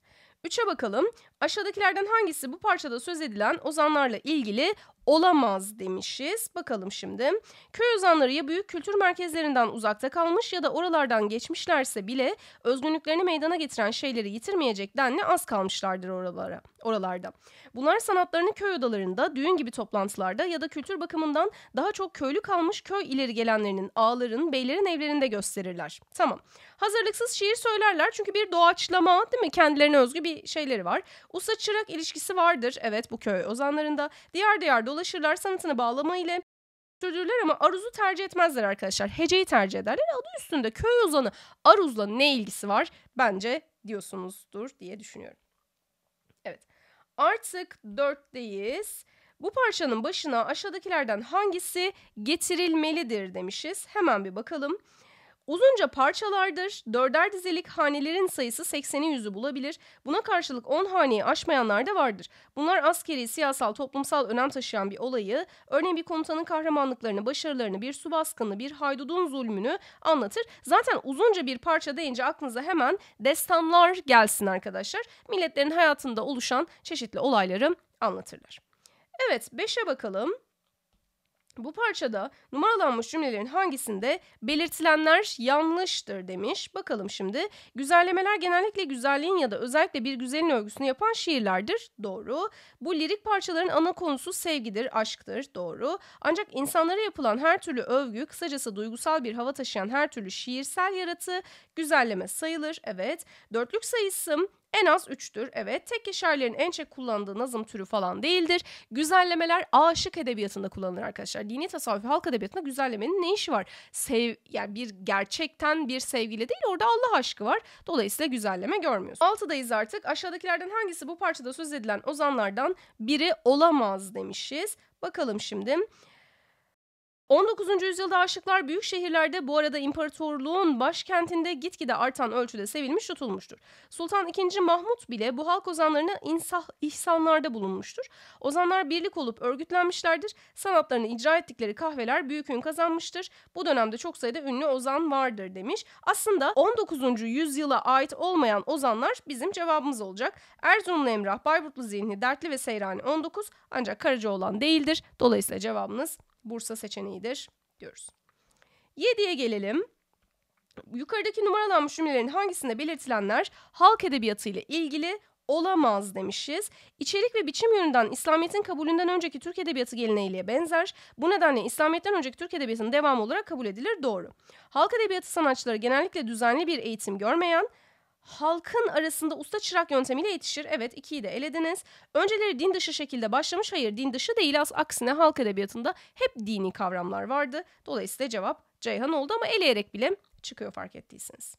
Üçe bakalım. Aşağıdakilerden hangisi bu parçada söz edilen ozanlarla ilgili olamaz demişiz. Bakalım şimdi. Köy ozanları ya büyük kültür merkezlerinden uzakta kalmış ya da oralardan geçmişlerse bile özgünlüklerini meydana getiren şeyleri yitirmeyecek denli az kalmışlardır oralara, oralarda. Bunlar sanatlarını köy odalarında, düğün gibi toplantılarda ya da kültür bakımından daha çok köylü kalmış köy ileri gelenlerinin, ağların, beylerin evlerinde gösterirler. Tamam. Hazırlıksız şiir söylerler çünkü bir doğaçlama değil mi? Kendilerine özgü bir şeyleri var. Usta çırak ilişkisi vardır. Evet bu köy ozanlarında. diğer diğer dolaşırlar sanatını bağlama ile sürdürürler ama Aruz'u tercih etmezler arkadaşlar. Hece'yi tercih ederler. Adı üstünde köy ozanı Aruz'la ne ilgisi var? Bence diyorsunuzdur diye düşünüyorum. Evet. Artık dörtteyiz. Bu parçanın başına aşağıdakilerden hangisi getirilmelidir demişiz. Hemen bir bakalım. Uzunca parçalardır. Dörder dizelik hanelerin sayısı 80'i yüzü bulabilir. Buna karşılık 10 haneyi aşmayanlar da vardır. Bunlar askeri, siyasal, toplumsal önem taşıyan bir olayı, örneğin bir komutanın kahramanlıklarını, başarılarını, bir su baskını, bir haydudun zulmünü anlatır. Zaten uzunca bir parça deyince aklınıza hemen destanlar gelsin arkadaşlar. Milletlerin hayatında oluşan çeşitli olayları anlatırlar. Evet, 5'e bakalım. Bu parçada numaralanmış cümlelerin hangisinde belirtilenler yanlıştır demiş. Bakalım şimdi. Güzellemeler genellikle güzelliğin ya da özellikle bir güzelin övgüsünü yapan şiirlerdir. Doğru. Bu lirik parçaların ana konusu sevgidir, aşktır. Doğru. Ancak insanlara yapılan her türlü övgü, kısacası duygusal bir hava taşıyan her türlü şiirsel yaratı güzelleme sayılır. Evet. Dörtlük sayısı en az 3'tür. Evet tek şairlerin en çok kullandığı nazım türü falan değildir. Güzellemeler aşık edebiyatında kullanılır arkadaşlar. Dini tasavvuf halk edebiyatında güzellemenin ne işi var? Sev yani bir gerçekten bir sevgili değil orada Allah aşkı var. Dolayısıyla güzelleme görmüyoruz. Altıdayız artık. Aşağıdakilerden hangisi bu parçada söz edilen ozanlardan biri olamaz demişiz. Bakalım şimdi. 19. yüzyılda aşıklar büyük şehirlerde bu arada imparatorluğun başkentinde gitgide artan ölçüde sevilmiş tutulmuştur. Sultan II. Mahmut bile bu halk ozanlarını insah, ihsanlarda bulunmuştur. Ozanlar birlik olup örgütlenmişlerdir. Sanatlarını icra ettikleri kahveler büyük ün kazanmıştır. Bu dönemde çok sayıda ünlü ozan vardır demiş. Aslında 19. yüzyıla ait olmayan ozanlar bizim cevabımız olacak. Erzurumlu Emrah, Bayburtlu Zihni, Dertli ve Seyrani 19 ancak Karaca olan değildir. Dolayısıyla cevabımız Bursa seçeneğidir diyoruz. 7'ye gelelim. Yukarıdaki numaralanmış cümlelerin hangisinde belirtilenler halk edebiyatı ile ilgili olamaz demişiz. İçerik ve biçim yönünden İslamiyet'in kabulünden önceki Türk Edebiyatı geleneğiyle benzer. Bu nedenle İslamiyet'ten önceki Türk Edebiyatı'nın devamı olarak kabul edilir doğru. Halk edebiyatı sanatçıları genellikle düzenli bir eğitim görmeyen, halkın arasında usta çırak yöntemiyle yetişir. Evet ikiyi de elediniz. Önceleri din dışı şekilde başlamış. Hayır din dışı değil az aksine halk edebiyatında hep dini kavramlar vardı. Dolayısıyla cevap Ceyhan oldu ama eleyerek bile çıkıyor fark ettiyseniz.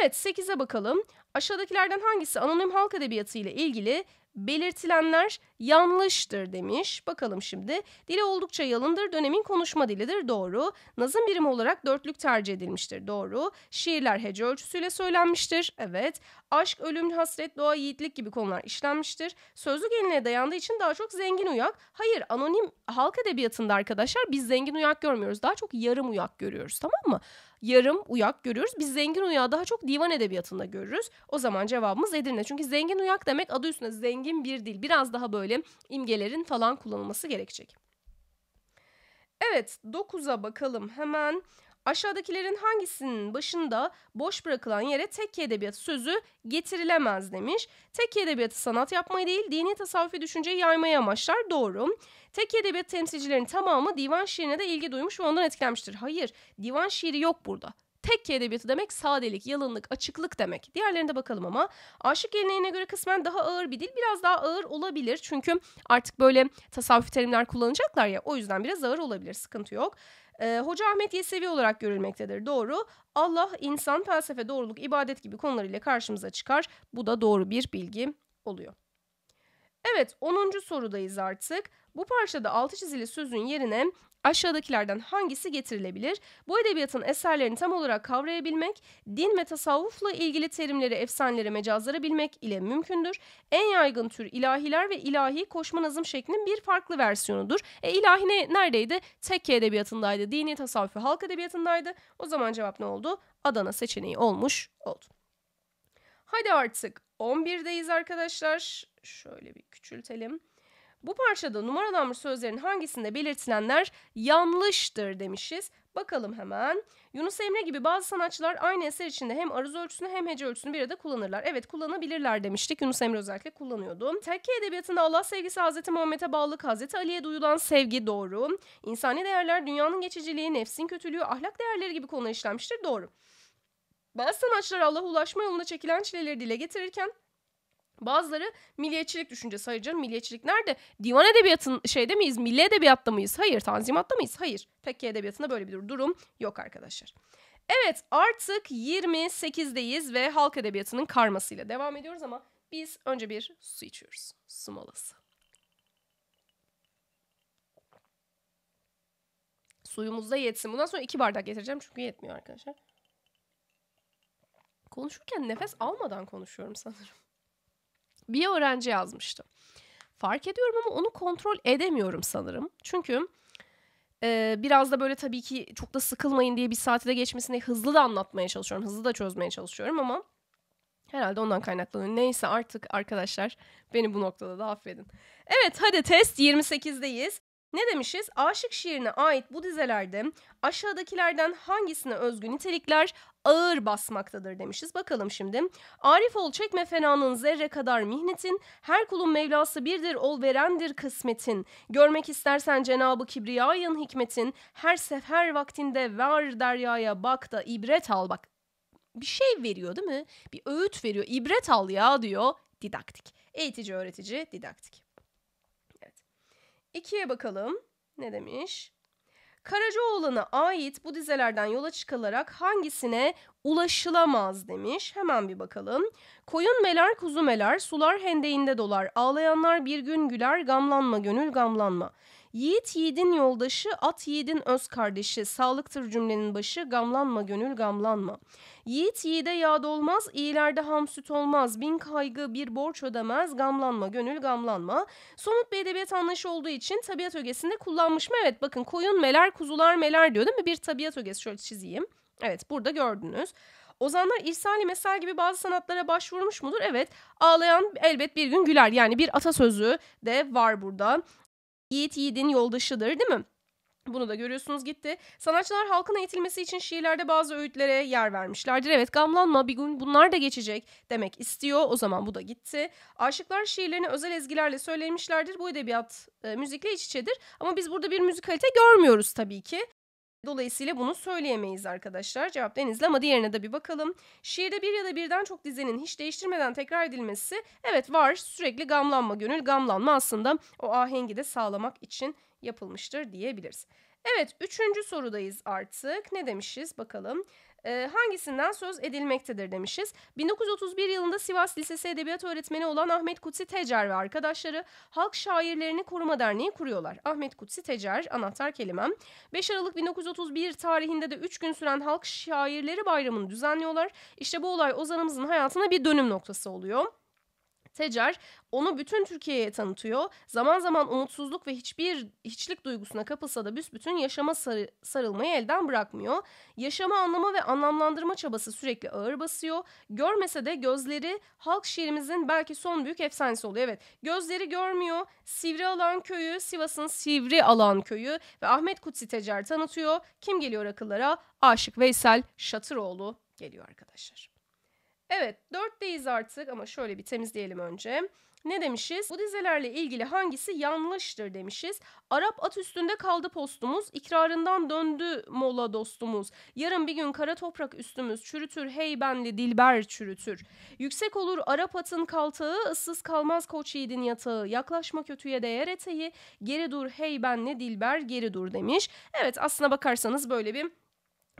Evet 8'e bakalım. Aşağıdakilerden hangisi anonim halk edebiyatı ile ilgili belirtilenler yanlıştır demiş. Bakalım şimdi. Dili oldukça yalındır. Dönemin konuşma dilidir. Doğru. Nazım birimi olarak dörtlük tercih edilmiştir. Doğru. Şiirler hece ölçüsüyle söylenmiştir. Evet. Aşk, ölüm, hasret, doğa, yiğitlik gibi konular işlenmiştir. Sözlük eline dayandığı için daha çok zengin uyak. Hayır anonim halk edebiyatında arkadaşlar biz zengin uyak görmüyoruz. Daha çok yarım uyak görüyoruz tamam mı? yarım uyak görüyoruz. Biz zengin uyağı daha çok divan edebiyatında görürüz. O zaman cevabımız Edirne. Çünkü zengin uyak demek adı üstüne zengin bir dil. Biraz daha böyle imgelerin falan kullanılması gerekecek. Evet 9'a bakalım hemen. Aşağıdakilerin hangisinin başında boş bırakılan yere tekke edebiyatı sözü getirilemez demiş. Tekke edebiyatı sanat yapmayı değil dini tasavvufi düşünceyi yaymayı amaçlar. Doğru. Tekke edebiyat temsilcilerin tamamı divan şiirine de ilgi duymuş ve ondan etkilenmiştir. Hayır divan şiiri yok burada. Tekke edebiyatı demek sadelik, yalınlık, açıklık demek. Diğerlerine bakalım ama aşık geleneğine göre kısmen daha ağır bir dil biraz daha ağır olabilir. Çünkü artık böyle tasavvufi terimler kullanacaklar ya o yüzden biraz ağır olabilir sıkıntı yok. E, Hoca Ahmet Yesevi olarak görülmektedir. Doğru. Allah, insan, felsefe, doğruluk, ibadet gibi konular ile karşımıza çıkar. Bu da doğru bir bilgi oluyor. Evet 10. sorudayız artık. Bu parçada altı çizili sözün yerine Aşağıdakilerden hangisi getirilebilir? Bu edebiyatın eserlerini tam olarak kavrayabilmek, din ve tasavvufla ilgili terimleri, efsaneleri, mecazları bilmek ile mümkündür. En yaygın tür ilahiler ve ilahi koşma nazım şeklinin bir farklı versiyonudur. E ilahi ne, neredeydi? Tekke edebiyatındaydı. Dini tasavvufu halk edebiyatındaydı. O zaman cevap ne oldu? Adana seçeneği olmuş oldu. Hadi artık 11'deyiz arkadaşlar. Şöyle bir küçültelim. Bu parçada numaralanmış sözlerin hangisinde belirtilenler yanlıştır demişiz. Bakalım hemen. Yunus Emre gibi bazı sanatçılar aynı eser içinde hem aruz ölçüsünü hem hece ölçüsünü bir arada kullanırlar. Evet kullanabilirler demiştik. Yunus Emre özellikle kullanıyordu. Tekke edebiyatında Allah sevgisi Hazreti Muhammed'e bağlılık, Hazreti Ali'ye duyulan sevgi doğru. İnsani değerler, dünyanın geçiciliği, nefsin kötülüğü, ahlak değerleri gibi konular işlenmiştir doğru. Bazı sanatçılar Allah'a ulaşma yolunda çekilen çileleri dile getirirken Bazıları milliyetçilik düşüncesi. Hayır canım milliyetçilik nerede? Divan edebiyatın şeyde miyiz? Milli edebiyatta mıyız? Hayır. Tanzimatta mıyız? Hayır. Peki edebiyatında böyle bir durum yok arkadaşlar. Evet artık 28'deyiz ve halk edebiyatının karmasıyla devam ediyoruz ama biz önce bir su içiyoruz. Su molası. Suyumuzda yetsin. Bundan sonra iki bardak getireceğim çünkü yetmiyor arkadaşlar. Konuşurken nefes almadan konuşuyorum sanırım bir öğrenci yazmıştı. Fark ediyorum ama onu kontrol edemiyorum sanırım. Çünkü e, biraz da böyle tabii ki çok da sıkılmayın diye bir saati de geçmesine hızlı da anlatmaya çalışıyorum. Hızlı da çözmeye çalışıyorum ama herhalde ondan kaynaklanıyor. Neyse artık arkadaşlar beni bu noktada da affedin. Evet hadi test 28'deyiz. Ne demişiz? Aşık şiirine ait bu dizelerde aşağıdakilerden hangisine özgü nitelikler ağır basmaktadır demişiz. Bakalım şimdi. Arif ol çekme fenanın zerre kadar mihnetin, her kulun mevlası birdir ol verendir kısmetin. Görmek istersen Cenabı Kibriya'yın hikmetin, her sefer vaktinde var deryaya bak da ibret al bak. Bir şey veriyor değil mi? Bir öğüt veriyor. İbret al ya diyor. Didaktik. Eğitici öğretici didaktik. İkiye bakalım. Ne demiş? Karacaoğlan'a ait bu dizelerden yola çıkılarak hangisine ulaşılamaz demiş. Hemen bir bakalım. Koyun meler kuzu meler sular hendeğinde dolar ağlayanlar bir gün güler gamlanma gönül gamlanma. Yiğit yiğidin yoldaşı, at yiğidin öz kardeşi, sağlıktır cümlenin başı, gamlanma gönül gamlanma. Yiğit yiğide yağ olmaz, iyilerde ham süt olmaz, bin kaygı bir borç ödemez, gamlanma gönül gamlanma. Somut bir edebiyat anlayışı olduğu için tabiat ögesinde kullanmış mı? Evet bakın koyun meler, kuzular meler diyor değil mi? Bir tabiat ögesi şöyle çizeyim. Evet burada gördünüz. Ozanlar İrsali Mesel gibi bazı sanatlara başvurmuş mudur? Evet. Ağlayan elbet bir gün güler. Yani bir atasözü de var burada. Yiğit yiğidin yoldaşıdır değil mi? Bunu da görüyorsunuz gitti. Sanatçılar halkın eğitilmesi için şiirlerde bazı öğütlere yer vermişlerdir. Evet gamlanma bir gün bunlar da geçecek demek istiyor. O zaman bu da gitti. Aşıklar şiirlerini özel ezgilerle söylemişlerdir. Bu edebiyat e, müzikle iç içedir. Ama biz burada bir müzikalite görmüyoruz tabii ki. Dolayısıyla bunu söyleyemeyiz arkadaşlar. Cevap denizli ama diğerine de bir bakalım. Şiirde bir ya da birden çok dizenin hiç değiştirmeden tekrar edilmesi evet var sürekli gamlanma gönül gamlanma aslında o ahengi de sağlamak için yapılmıştır diyebiliriz. Evet üçüncü sorudayız artık. Ne demişiz bakalım e, hangisinden söz edilmektedir demişiz. 1931 yılında Sivas Lisesi Edebiyat Öğretmeni olan Ahmet Kutsi Tecer ve arkadaşları Halk Şairlerini Koruma Derneği kuruyorlar. Ahmet Kutsi Tecer anahtar kelimem. 5 Aralık 1931 tarihinde de 3 gün süren Halk Şairleri Bayramı'nı düzenliyorlar. İşte bu olay ozanımızın hayatına bir dönüm noktası oluyor. Tecer onu bütün Türkiye'ye tanıtıyor. Zaman zaman umutsuzluk ve hiçbir hiçlik duygusuna kapılsa da büsbütün yaşama sar- sarılmayı elden bırakmıyor. Yaşama anlama ve anlamlandırma çabası sürekli ağır basıyor. Görmese de gözleri halk şiirimizin belki son büyük efsanesi oluyor. Evet gözleri görmüyor. Sivri alan köyü Sivas'ın Sivri alan köyü ve Ahmet Kutsi Tecer tanıtıyor. Kim geliyor akıllara? Aşık Veysel Şatıroğlu geliyor arkadaşlar. Evet 4'teyiz artık ama şöyle bir temizleyelim önce. Ne demişiz? Bu dizelerle ilgili hangisi yanlıştır demişiz. Arap at üstünde kaldı postumuz, ikrarından döndü mola dostumuz. Yarın bir gün kara toprak üstümüz, çürütür heybenli dilber çürütür. Yüksek olur Arap atın kaltağı, ıssız kalmaz koç yiğidin yatağı. Yaklaşma kötüye değer eteği, geri dur heybenli dilber geri dur demiş. Evet aslına bakarsanız böyle bir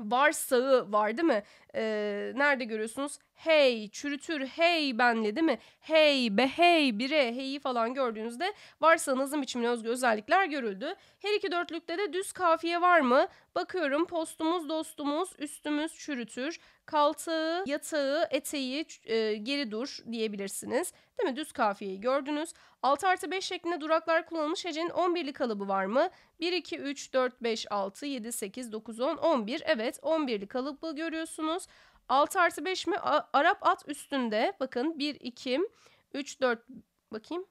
varsağı var değil mi? e, nerede görüyorsunuz? Hey, çürütür, hey benle değil mi? Hey, be hey, bire, hey'i falan gördüğünüzde varsa nazım biçimine özgü özellikler görüldü. Her iki dörtlükte de düz kafiye var mı? Bakıyorum postumuz, dostumuz, üstümüz çürütür. Kaltağı, yatağı, eteği e, geri dur diyebilirsiniz. Değil mi? Düz kafiyeyi gördünüz. 6 artı 5 şeklinde duraklar kullanılmış hecenin 11'li kalıbı var mı? 1, 2, 3, 4, 5, 6, 7, 8, 9, 10, 11. Evet 11'li kalıbı görüyorsunuz yapıyoruz. 6 artı 5 mi? A Arap at üstünde. Bakın 1, 2, 3, 4 bakayım.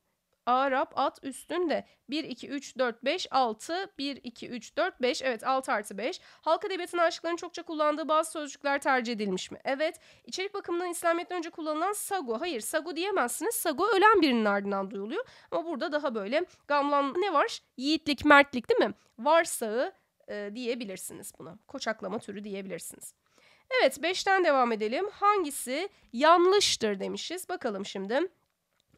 Arap at üstünde. 1, 2, 3, 4, 5, 6. 1, 2, 3, 4, 5. Evet 6 artı 5. Halk edebiyatının aşıkların çokça kullandığı bazı sözcükler tercih edilmiş mi? Evet. İçerik bakımından İslamiyet'ten önce kullanılan sago. Hayır sago diyemezsiniz. Sago ölen birinin ardından duyuluyor. Ama burada daha böyle gamlan ne var? Yiğitlik, mertlik değil mi? Varsağı e, diyebilirsiniz buna. Koçaklama türü diyebilirsiniz. Evet 5'ten devam edelim. Hangisi yanlıştır demişiz. Bakalım şimdi.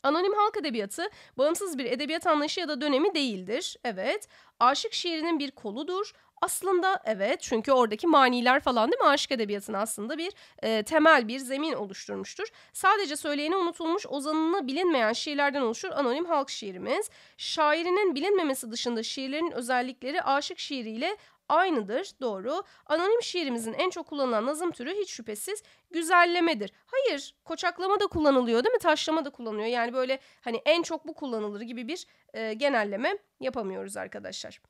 Anonim halk edebiyatı bağımsız bir edebiyat anlayışı ya da dönemi değildir. Evet. Aşık şiirinin bir koludur. Aslında evet çünkü oradaki maniler falan değil mi aşık edebiyatının aslında bir e, temel bir zemin oluşturmuştur. Sadece söyleyeni unutulmuş ozanını bilinmeyen şiirlerden oluşur anonim halk şiirimiz. Şairinin bilinmemesi dışında şiirlerin özellikleri aşık şiiriyle aynıdır, doğru. Anonim şiirimizin en çok kullanılan nazım türü hiç şüphesiz güzellemedir. Hayır, koçaklama da kullanılıyor değil mi? Taşlama da kullanılıyor. Yani böyle hani en çok bu kullanılır gibi bir e, genelleme yapamıyoruz arkadaşlar.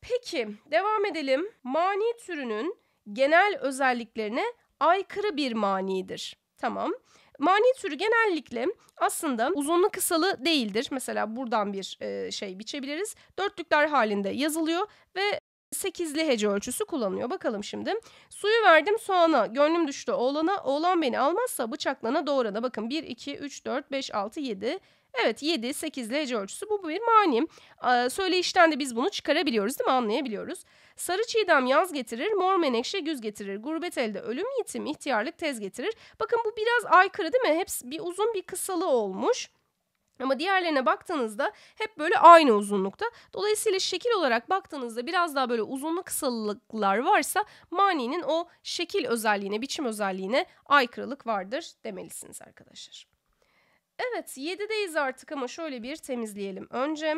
Peki, devam edelim. Mani türünün genel özelliklerine aykırı bir manidir. Tamam. Mani türü genellikle aslında uzunlu kısalı değildir. Mesela buradan bir e, şey biçebiliriz. Dörtlükler halinde yazılıyor ve 8'li hece ölçüsü kullanıyor. Bakalım şimdi. Suyu verdim soğana, gönlüm düştü oğlana, oğlan beni almazsa bıçaklana doğrana. Bakın 1, 2, 3, 4, 5, 6, 7. Evet 7, 8 hece ölçüsü bu bir mani. Ee, söyleyişten de biz bunu çıkarabiliyoruz değil mi anlayabiliyoruz. Sarı çiğdem yaz getirir, mor menekşe güz getirir, gurbet elde ölüm yitim, ihtiyarlık tez getirir. Bakın bu biraz aykırı değil mi? Hepsi bir uzun bir kısalı olmuş. Ama diğerlerine baktığınızda hep böyle aynı uzunlukta. Dolayısıyla şekil olarak baktığınızda biraz daha böyle uzunlu kısalıklar varsa maninin o şekil özelliğine, biçim özelliğine aykırılık vardır demelisiniz arkadaşlar. Evet 7'deyiz artık ama şöyle bir temizleyelim önce.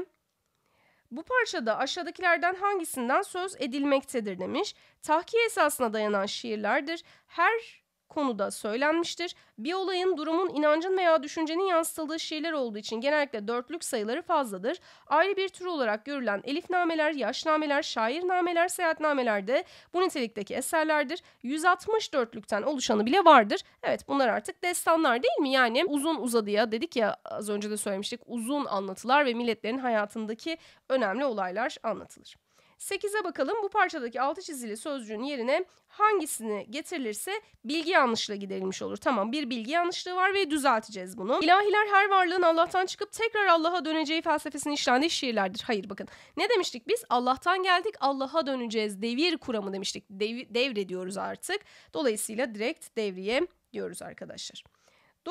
Bu parçada aşağıdakilerden hangisinden söz edilmektedir demiş. Tahkiye esasına dayanan şiirlerdir. Her konuda söylenmiştir. Bir olayın, durumun, inancın veya düşüncenin yansıtıldığı şeyler olduğu için genellikle dörtlük sayıları fazladır. Ayrı bir tür olarak görülen elifnameler, yaşnameler, şairnameler, seyahatnameler de bu nitelikteki eserlerdir. 160 dörtlükten oluşanı bile vardır. Evet bunlar artık destanlar değil mi? Yani uzun uzadıya dedik ya az önce de söylemiştik uzun anlatılar ve milletlerin hayatındaki önemli olaylar anlatılır. 8'e bakalım bu parçadaki altı çizili sözcüğün yerine hangisini getirilirse bilgi yanlışla giderilmiş olur. Tamam bir bilgi yanlışlığı var ve düzelteceğiz bunu. İlahiler her varlığın Allah'tan çıkıp tekrar Allah'a döneceği felsefesini işlendiği şiirlerdir. Hayır bakın ne demiştik biz? Allah'tan geldik Allah'a döneceğiz devir kuramı demiştik. Dev, devre artık. Dolayısıyla direkt devriye diyoruz arkadaşlar.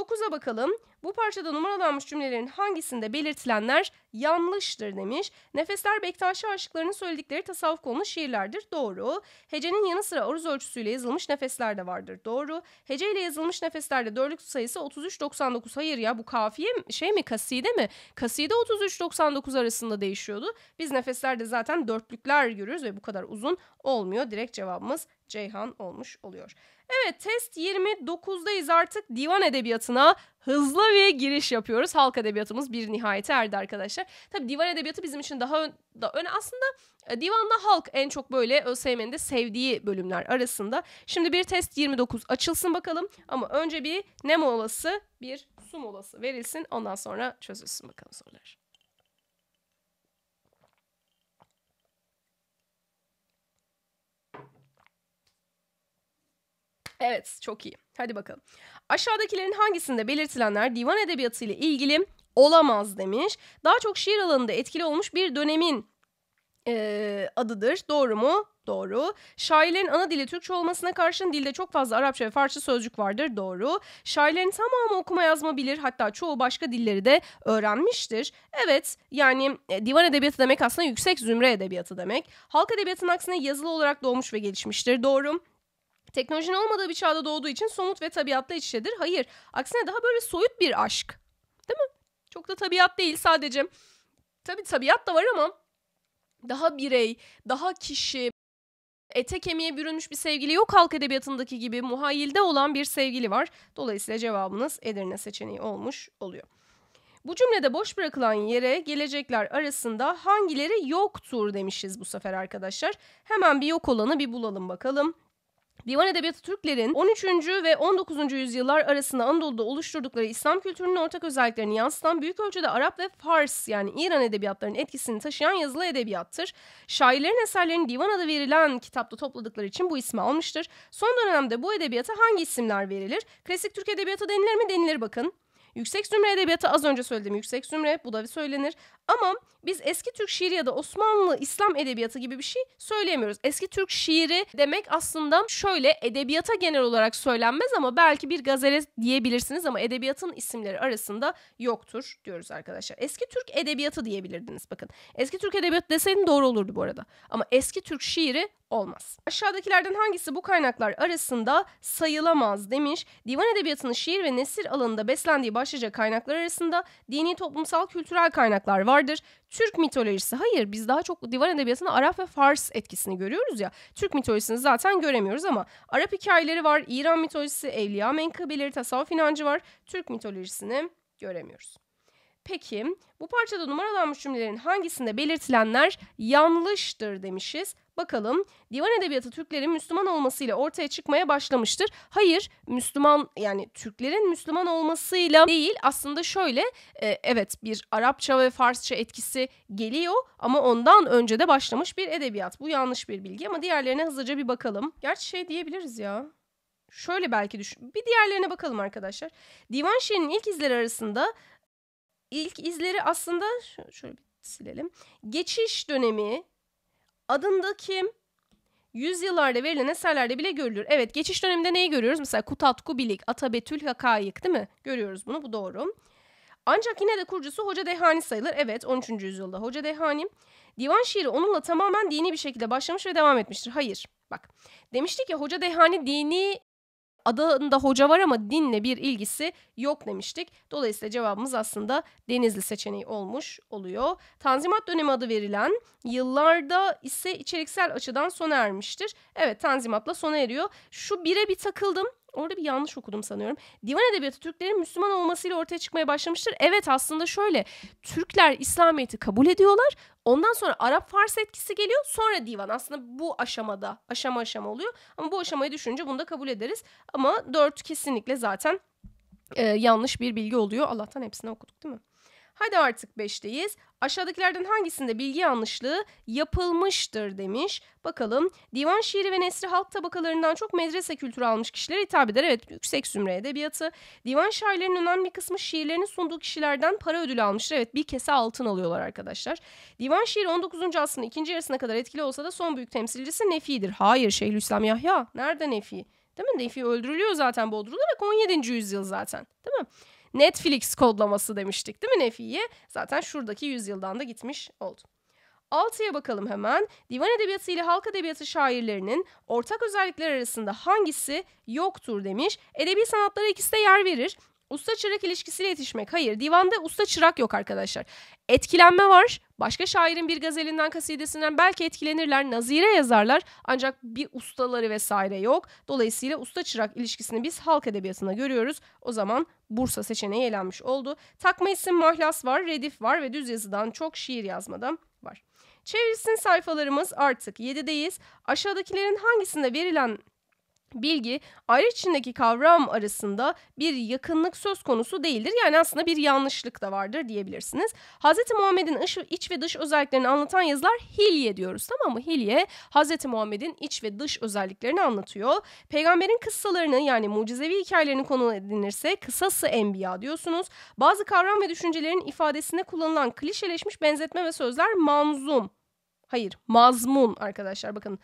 9'a bakalım. Bu parçada numaralanmış cümlelerin hangisinde belirtilenler yanlıştır demiş. Nefesler Bektaşi aşıklarının söyledikleri tasavvuf konulu şiirlerdir. Doğru. Hecenin yanı sıra aruz ölçüsüyle yazılmış nefesler de vardır. Doğru. Hece ile yazılmış nefeslerde dörtlük sayısı 33-99. Hayır ya bu kafiye şey mi kaside mi? Kaside 33-99 arasında değişiyordu. Biz nefeslerde zaten dörtlükler görürüz ve bu kadar uzun olmuyor. Direkt cevabımız Ceyhan olmuş oluyor. Evet test 29'dayız artık divan edebiyatına hızlı bir giriş yapıyoruz. Halk edebiyatımız bir nihayete erdi arkadaşlar. Tabii divan edebiyatı bizim için daha ön, da öne aslında e, divanda halk en çok böyle ÖSYM'nin de sevdiği bölümler arasında. Şimdi bir test 29 açılsın bakalım ama önce bir ne molası bir su molası verilsin ondan sonra çözülsün bakalım sorular. Evet çok iyi. Hadi bakalım. Aşağıdakilerin hangisinde belirtilenler divan edebiyatı ile ilgili olamaz demiş. Daha çok şiir alanında etkili olmuş bir dönemin e, adıdır. Doğru mu? Doğru. Şairlerin ana dili Türkçe olmasına karşın dilde çok fazla Arapça ve Farsça sözcük vardır. Doğru. Şairlerin tamamı okuma yazma bilir hatta çoğu başka dilleri de öğrenmiştir. Evet yani e, divan edebiyatı demek aslında yüksek zümre edebiyatı demek. Halk edebiyatının aksine yazılı olarak doğmuş ve gelişmiştir. Doğru. Teknolojinin olmadığı bir çağda doğduğu için somut ve tabiatla iç içedir. Hayır. Aksine daha böyle soyut bir aşk. Değil mi? Çok da tabiat değil sadece. tabi tabiat da var ama daha birey, daha kişi, ete kemiğe bürünmüş bir sevgili yok halk edebiyatındaki gibi muhayyilde olan bir sevgili var. Dolayısıyla cevabınız Edirne seçeneği olmuş oluyor. Bu cümlede boş bırakılan yere gelecekler arasında hangileri yoktur demişiz bu sefer arkadaşlar. Hemen bir yok olanı bir bulalım bakalım. Divan Edebiyatı Türklerin 13. ve 19. yüzyıllar arasında Anadolu'da oluşturdukları İslam kültürünün ortak özelliklerini yansıtan büyük ölçüde Arap ve Fars yani İran edebiyatlarının etkisini taşıyan yazılı edebiyattır. Şairlerin eserlerini divan adı verilen kitapta topladıkları için bu ismi almıştır. Son dönemde bu edebiyata hangi isimler verilir? Klasik Türk edebiyatı denilir mi? Denilir bakın. Yüksek Zümre Edebiyatı az önce söylediğim Yüksek Zümre, bu da bir söylenir. Ama biz eski Türk şiiri ya da Osmanlı İslam edebiyatı gibi bir şey söyleyemiyoruz. Eski Türk şiiri demek aslında şöyle edebiyata genel olarak söylenmez ama belki bir gazele diyebilirsiniz ama edebiyatın isimleri arasında yoktur diyoruz arkadaşlar. Eski Türk edebiyatı diyebilirdiniz bakın. Eski Türk edebiyatı deseydin doğru olurdu bu arada. Ama eski Türk şiiri olmaz. Aşağıdakilerden hangisi bu kaynaklar arasında sayılamaz demiş. Divan edebiyatının şiir ve nesir alanında beslendiği başlıca kaynaklar arasında dini toplumsal kültürel kaynaklar var vardır. Türk mitolojisi hayır biz daha çok divan edebiyatında Arap ve Fars etkisini görüyoruz ya. Türk mitolojisini zaten göremiyoruz ama Arap hikayeleri var, İran mitolojisi, evliya menkıbeleri, tasavvuf inancı var. Türk mitolojisini göremiyoruz. Peki bu parçada numaralanmış cümlelerin hangisinde belirtilenler yanlıştır demişiz. Bakalım divan edebiyatı Türklerin Müslüman olmasıyla ortaya çıkmaya başlamıştır. Hayır Müslüman yani Türklerin Müslüman olmasıyla değil aslında şöyle e, evet bir Arapça ve Farsça etkisi geliyor ama ondan önce de başlamış bir edebiyat. Bu yanlış bir bilgi ama diğerlerine hızlıca bir bakalım. Gerçi şey diyebiliriz ya şöyle belki düşün. Bir diğerlerine bakalım arkadaşlar. Divan şiirinin ilk izleri arasında ilk izleri aslında şöyle bir silelim. Geçiş dönemi adındaki yüzyıllarda verilen eserlerde bile görülür. Evet geçiş döneminde neyi görüyoruz? Mesela Kutatku Bilik, Atabetül Hakayık değil mi? Görüyoruz bunu bu doğru. Ancak yine de kurucusu Hoca Dehani sayılır. Evet 13. yüzyılda Hoca Dehani. Divan şiiri onunla tamamen dini bir şekilde başlamış ve devam etmiştir. Hayır. Bak demiştik ya Hoca Dehani dini adında hoca var ama dinle bir ilgisi yok demiştik. Dolayısıyla cevabımız aslında Denizli seçeneği olmuş oluyor. Tanzimat dönemi adı verilen yıllarda ise içeriksel açıdan sona ermiştir. Evet Tanzimat'la sona eriyor. Şu bire bir takıldım orada bir yanlış okudum sanıyorum. Divan edebiyatı Türklerin Müslüman olmasıyla ortaya çıkmaya başlamıştır. Evet aslında şöyle Türkler İslamiyet'i kabul ediyorlar. Ondan sonra Arap Fars etkisi geliyor. Sonra divan. Aslında bu aşamada aşama aşama oluyor. Ama bu aşamayı düşününce bunu da kabul ederiz. Ama dört kesinlikle zaten e, yanlış bir bilgi oluyor. Allah'tan hepsini okuduk değil mi? Hadi artık 5'teyiz. Aşağıdakilerden hangisinde bilgi yanlışlığı yapılmıştır demiş. Bakalım divan şiiri ve nesri halk tabakalarından çok medrese kültürü almış kişilere hitap eder. Evet yüksek zümre edebiyatı. Divan şairlerinin önemli bir kısmı şiirlerini sunduğu kişilerden para ödülü almıştır. Evet bir kese altın alıyorlar arkadaşlar. Divan şiiri 19. asrının ikinci yarısına kadar etkili olsa da son büyük temsilcisi Nefi'dir. Hayır Şeyhülislam Yahya nerede Nefi? Değil mi? Nefi öldürülüyor zaten Bodrularak 17. yüzyıl zaten. Değil mi? Netflix kodlaması demiştik değil mi Nefi'ye? Zaten şuradaki yüzyıldan da gitmiş oldu. Altıya bakalım hemen. Divan edebiyatı ile halk edebiyatı şairlerinin ortak özellikler arasında hangisi yoktur demiş. Edebi sanatlara ikisi de yer verir. Usta çırak ilişkisiyle yetişmek. Hayır divanda usta çırak yok arkadaşlar. Etkilenme var. Başka şairin bir gazelinden kasidesinden belki etkilenirler. Nazire yazarlar. Ancak bir ustaları vesaire yok. Dolayısıyla usta çırak ilişkisini biz halk edebiyatında görüyoruz. O zaman Bursa seçeneği elenmiş oldu. Takma isim mahlas var, redif var ve düz yazıdan çok şiir yazmadan var. Çevirisinin sayfalarımız artık 7'deyiz. Aşağıdakilerin hangisinde verilen bilgi ayrı içindeki kavram arasında bir yakınlık söz konusu değildir. Yani aslında bir yanlışlık da vardır diyebilirsiniz. Hz. Muhammed'in iç ve dış özelliklerini anlatan yazılar hilye diyoruz tamam mı? Hilye Hz. Muhammed'in iç ve dış özelliklerini anlatıyor. Peygamberin kıssalarını yani mucizevi hikayelerini konu edinirse kısası enbiya diyorsunuz. Bazı kavram ve düşüncelerin ifadesine kullanılan klişeleşmiş benzetme ve sözler manzum Hayır mazmun arkadaşlar bakın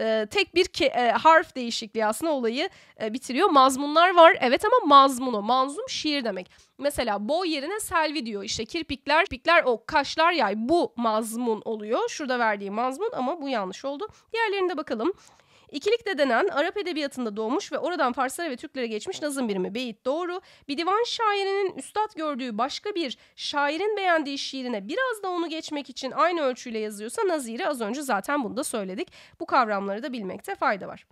e, tek bir ke, e, harf değişikliği aslında olayı e, bitiriyor. Mazmunlar var evet ama mazmunu, manzum şiir demek. Mesela bo yerine selvi diyor. işte kirpikler, kirpikler o kaşlar yay. Bu mazmun oluyor. Şurada verdiği mazmun ama bu yanlış oldu. Diğerlerine bakalım. İkilik de denen Arap edebiyatında doğmuş ve oradan Farslara ve Türklere geçmiş nazım birimi Beyit Doğru, bir divan şairinin üstad gördüğü başka bir şairin beğendiği şiirine biraz da onu geçmek için aynı ölçüyle yazıyorsa naziri az önce zaten bunu da söyledik. Bu kavramları da bilmekte fayda var.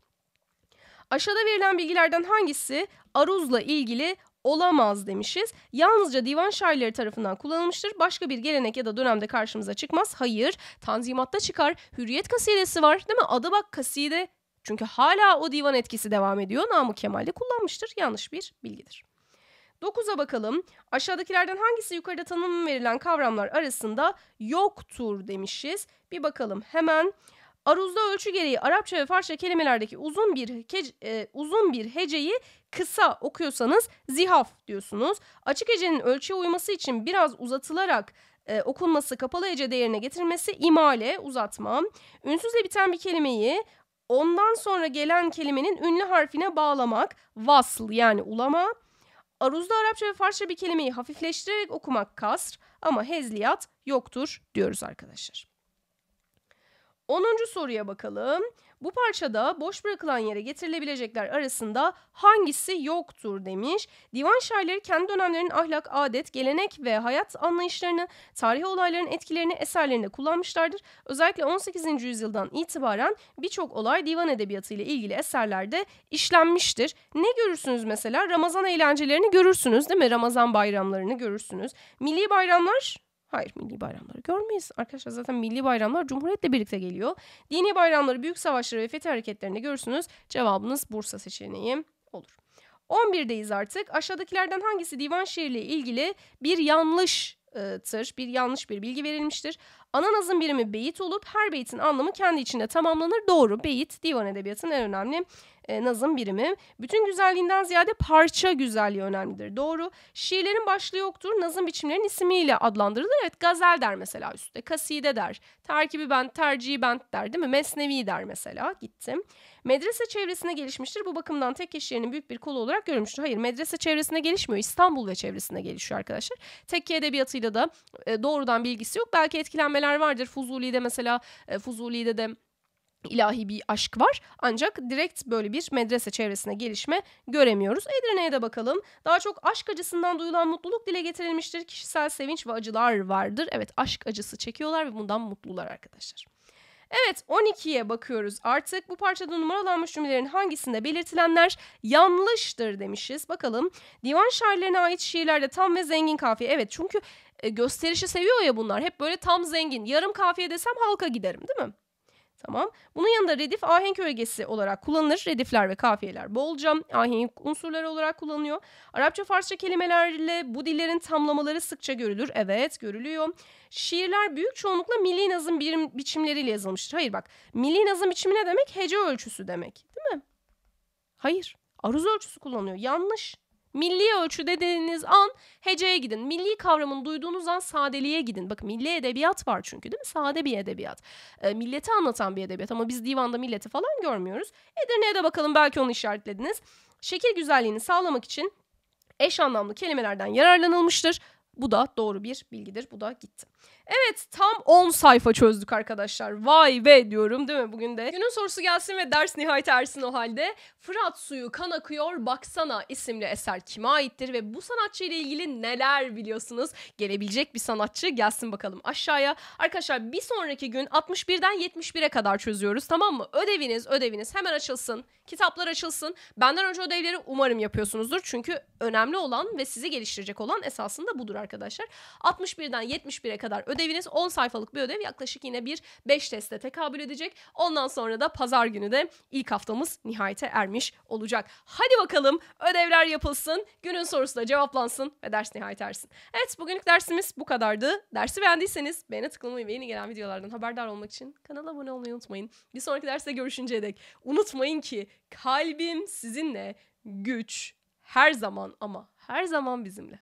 Aşağıda verilen bilgilerden hangisi aruzla ilgili olamaz demişiz. Yalnızca divan şairleri tarafından kullanılmıştır. Başka bir gelenek ya da dönemde karşımıza çıkmaz. Hayır, Tanzimat'ta çıkar. Hürriyet kasidesi var değil mi? Adı bak kaside çünkü hala o divan etkisi devam ediyor. Namık Kemal de kullanmıştır. Yanlış bir bilgidir. 9'a bakalım. Aşağıdakilerden hangisi yukarıda tanım verilen kavramlar arasında yoktur demişiz. Bir bakalım hemen. Aruzda ölçü gereği Arapça ve Farsça kelimelerdeki uzun bir hece, e, uzun bir heceyi kısa okuyorsanız zihaf diyorsunuz. Açık hecenin ölçüye uyması için biraz uzatılarak e, okunması kapalı hece değerine getirmesi imale uzatma. Ünsüzle biten bir kelimeyi Ondan sonra gelen kelimenin ünlü harfine bağlamak, vasıl yani ulama. Aruzda Arapça ve Farsça bir kelimeyi hafifleştirerek okumak kasr ama hezliyat yoktur diyoruz arkadaşlar. 10. soruya bakalım. Bu parçada boş bırakılan yere getirilebilecekler arasında hangisi yoktur demiş. Divan şairleri kendi dönemlerinin ahlak, adet, gelenek ve hayat anlayışlarını, tarih olayların etkilerini eserlerinde kullanmışlardır. Özellikle 18. yüzyıldan itibaren birçok olay divan edebiyatı ile ilgili eserlerde işlenmiştir. Ne görürsünüz mesela? Ramazan eğlencelerini görürsünüz değil mi? Ramazan bayramlarını görürsünüz. Milli bayramlar Hayır milli bayramları görmeyiz. Arkadaşlar zaten milli bayramlar Cumhuriyet'le birlikte geliyor. Dini bayramları büyük savaşları ve fethi hareketlerini görürsünüz. Cevabınız Bursa seçeneği olur. 11'deyiz artık. Aşağıdakilerden hangisi divan şiirle ilgili bir yanlış e, tır bir yanlış bir bilgi verilmiştir. Ananazın birimi beyit olup her beyitin anlamı kendi içinde tamamlanır. Doğru beyit divan edebiyatının en önemli e, nazım birimi. Bütün güzelliğinden ziyade parça güzelliği önemlidir. Doğru. Şiirlerin başlığı yoktur. Nazım biçimlerin ismiyle adlandırılır. Evet gazel der mesela üstte. Kaside der. Terkibi bent, tercihi bent der değil mi? Mesnevi der mesela. Gittim. Medrese çevresine gelişmiştir. Bu bakımdan tek eşyenin büyük bir kolu olarak görülmüştür. Hayır medrese çevresine gelişmiyor. İstanbul ve çevresine gelişiyor arkadaşlar. Tekke edebiyatıyla da e, doğrudan bilgisi yok. Belki etkilenmeler vardır. Fuzuli'de mesela e, Fuzuli'de de ilahi bir aşk var. Ancak direkt böyle bir medrese çevresine gelişme göremiyoruz. Edirne'ye de bakalım. Daha çok aşk acısından duyulan mutluluk dile getirilmiştir. Kişisel sevinç ve acılar vardır. Evet aşk acısı çekiyorlar ve bundan mutlular arkadaşlar. Evet 12'ye bakıyoruz artık. Bu parçada numaralanmış cümlelerin hangisinde belirtilenler yanlıştır demişiz. Bakalım divan şairlerine ait şiirlerde tam ve zengin kafiye. Evet çünkü e, gösterişi seviyor ya bunlar. Hep böyle tam zengin. Yarım kafiye desem halka giderim değil mi? Tamam. Bunun yanında redif ahenk ögesi olarak kullanılır. Redifler ve kafiyeler bolca ahenk unsurları olarak kullanılıyor. Arapça Farsça kelimelerle bu dillerin tamlamaları sıkça görülür. Evet görülüyor. Şiirler büyük çoğunlukla milli nazım birim, biçimleriyle yazılmıştır. Hayır bak milli nazım biçimi ne demek? Hece ölçüsü demek değil mi? Hayır. Aruz ölçüsü kullanıyor. Yanlış. Milli ölçü dediğiniz an heceye gidin. Milli kavramın duyduğunuz an sadeliğe gidin. Bakın milli edebiyat var çünkü değil mi? Sade bir edebiyat. E, milleti anlatan bir edebiyat ama biz divanda milleti falan görmüyoruz. Edirne'ye de bakalım belki onu işaretlediniz. Şekil güzelliğini sağlamak için eş anlamlı kelimelerden yararlanılmıştır. Bu da doğru bir bilgidir. Bu da gitti. Evet tam 10 sayfa çözdük arkadaşlar. Vay be diyorum değil mi bugün de? Günün sorusu gelsin ve ders nihayet ersin o halde. Fırat Suyu Kan Akıyor Baksana isimli eser kime aittir ve bu sanatçı ile ilgili neler biliyorsunuz? Gelebilecek bir sanatçı gelsin bakalım aşağıya. Arkadaşlar bir sonraki gün 61'den 71'e kadar çözüyoruz tamam mı? Ödeviniz ödeviniz hemen açılsın. Kitaplar açılsın. Benden önce ödevleri umarım yapıyorsunuzdur. Çünkü önemli olan ve sizi geliştirecek olan esasında budur arkadaşlar. 61'den 71'e kadar ödeviniz 10 sayfalık bir ödev yaklaşık yine bir 5 teste tekabül edecek. Ondan sonra da pazar günü de ilk haftamız nihayete ermiş olacak. Hadi bakalım ödevler yapılsın, günün sorusu da cevaplansın ve ders nihayet ersin. Evet bugünlük dersimiz bu kadardı. Dersi beğendiyseniz beğene tıklamayı ve yeni gelen videolardan haberdar olmak için kanala abone olmayı unutmayın. Bir sonraki derste görüşünceye dek unutmayın ki Kalbim sizinle, güç her zaman ama her zaman bizimle.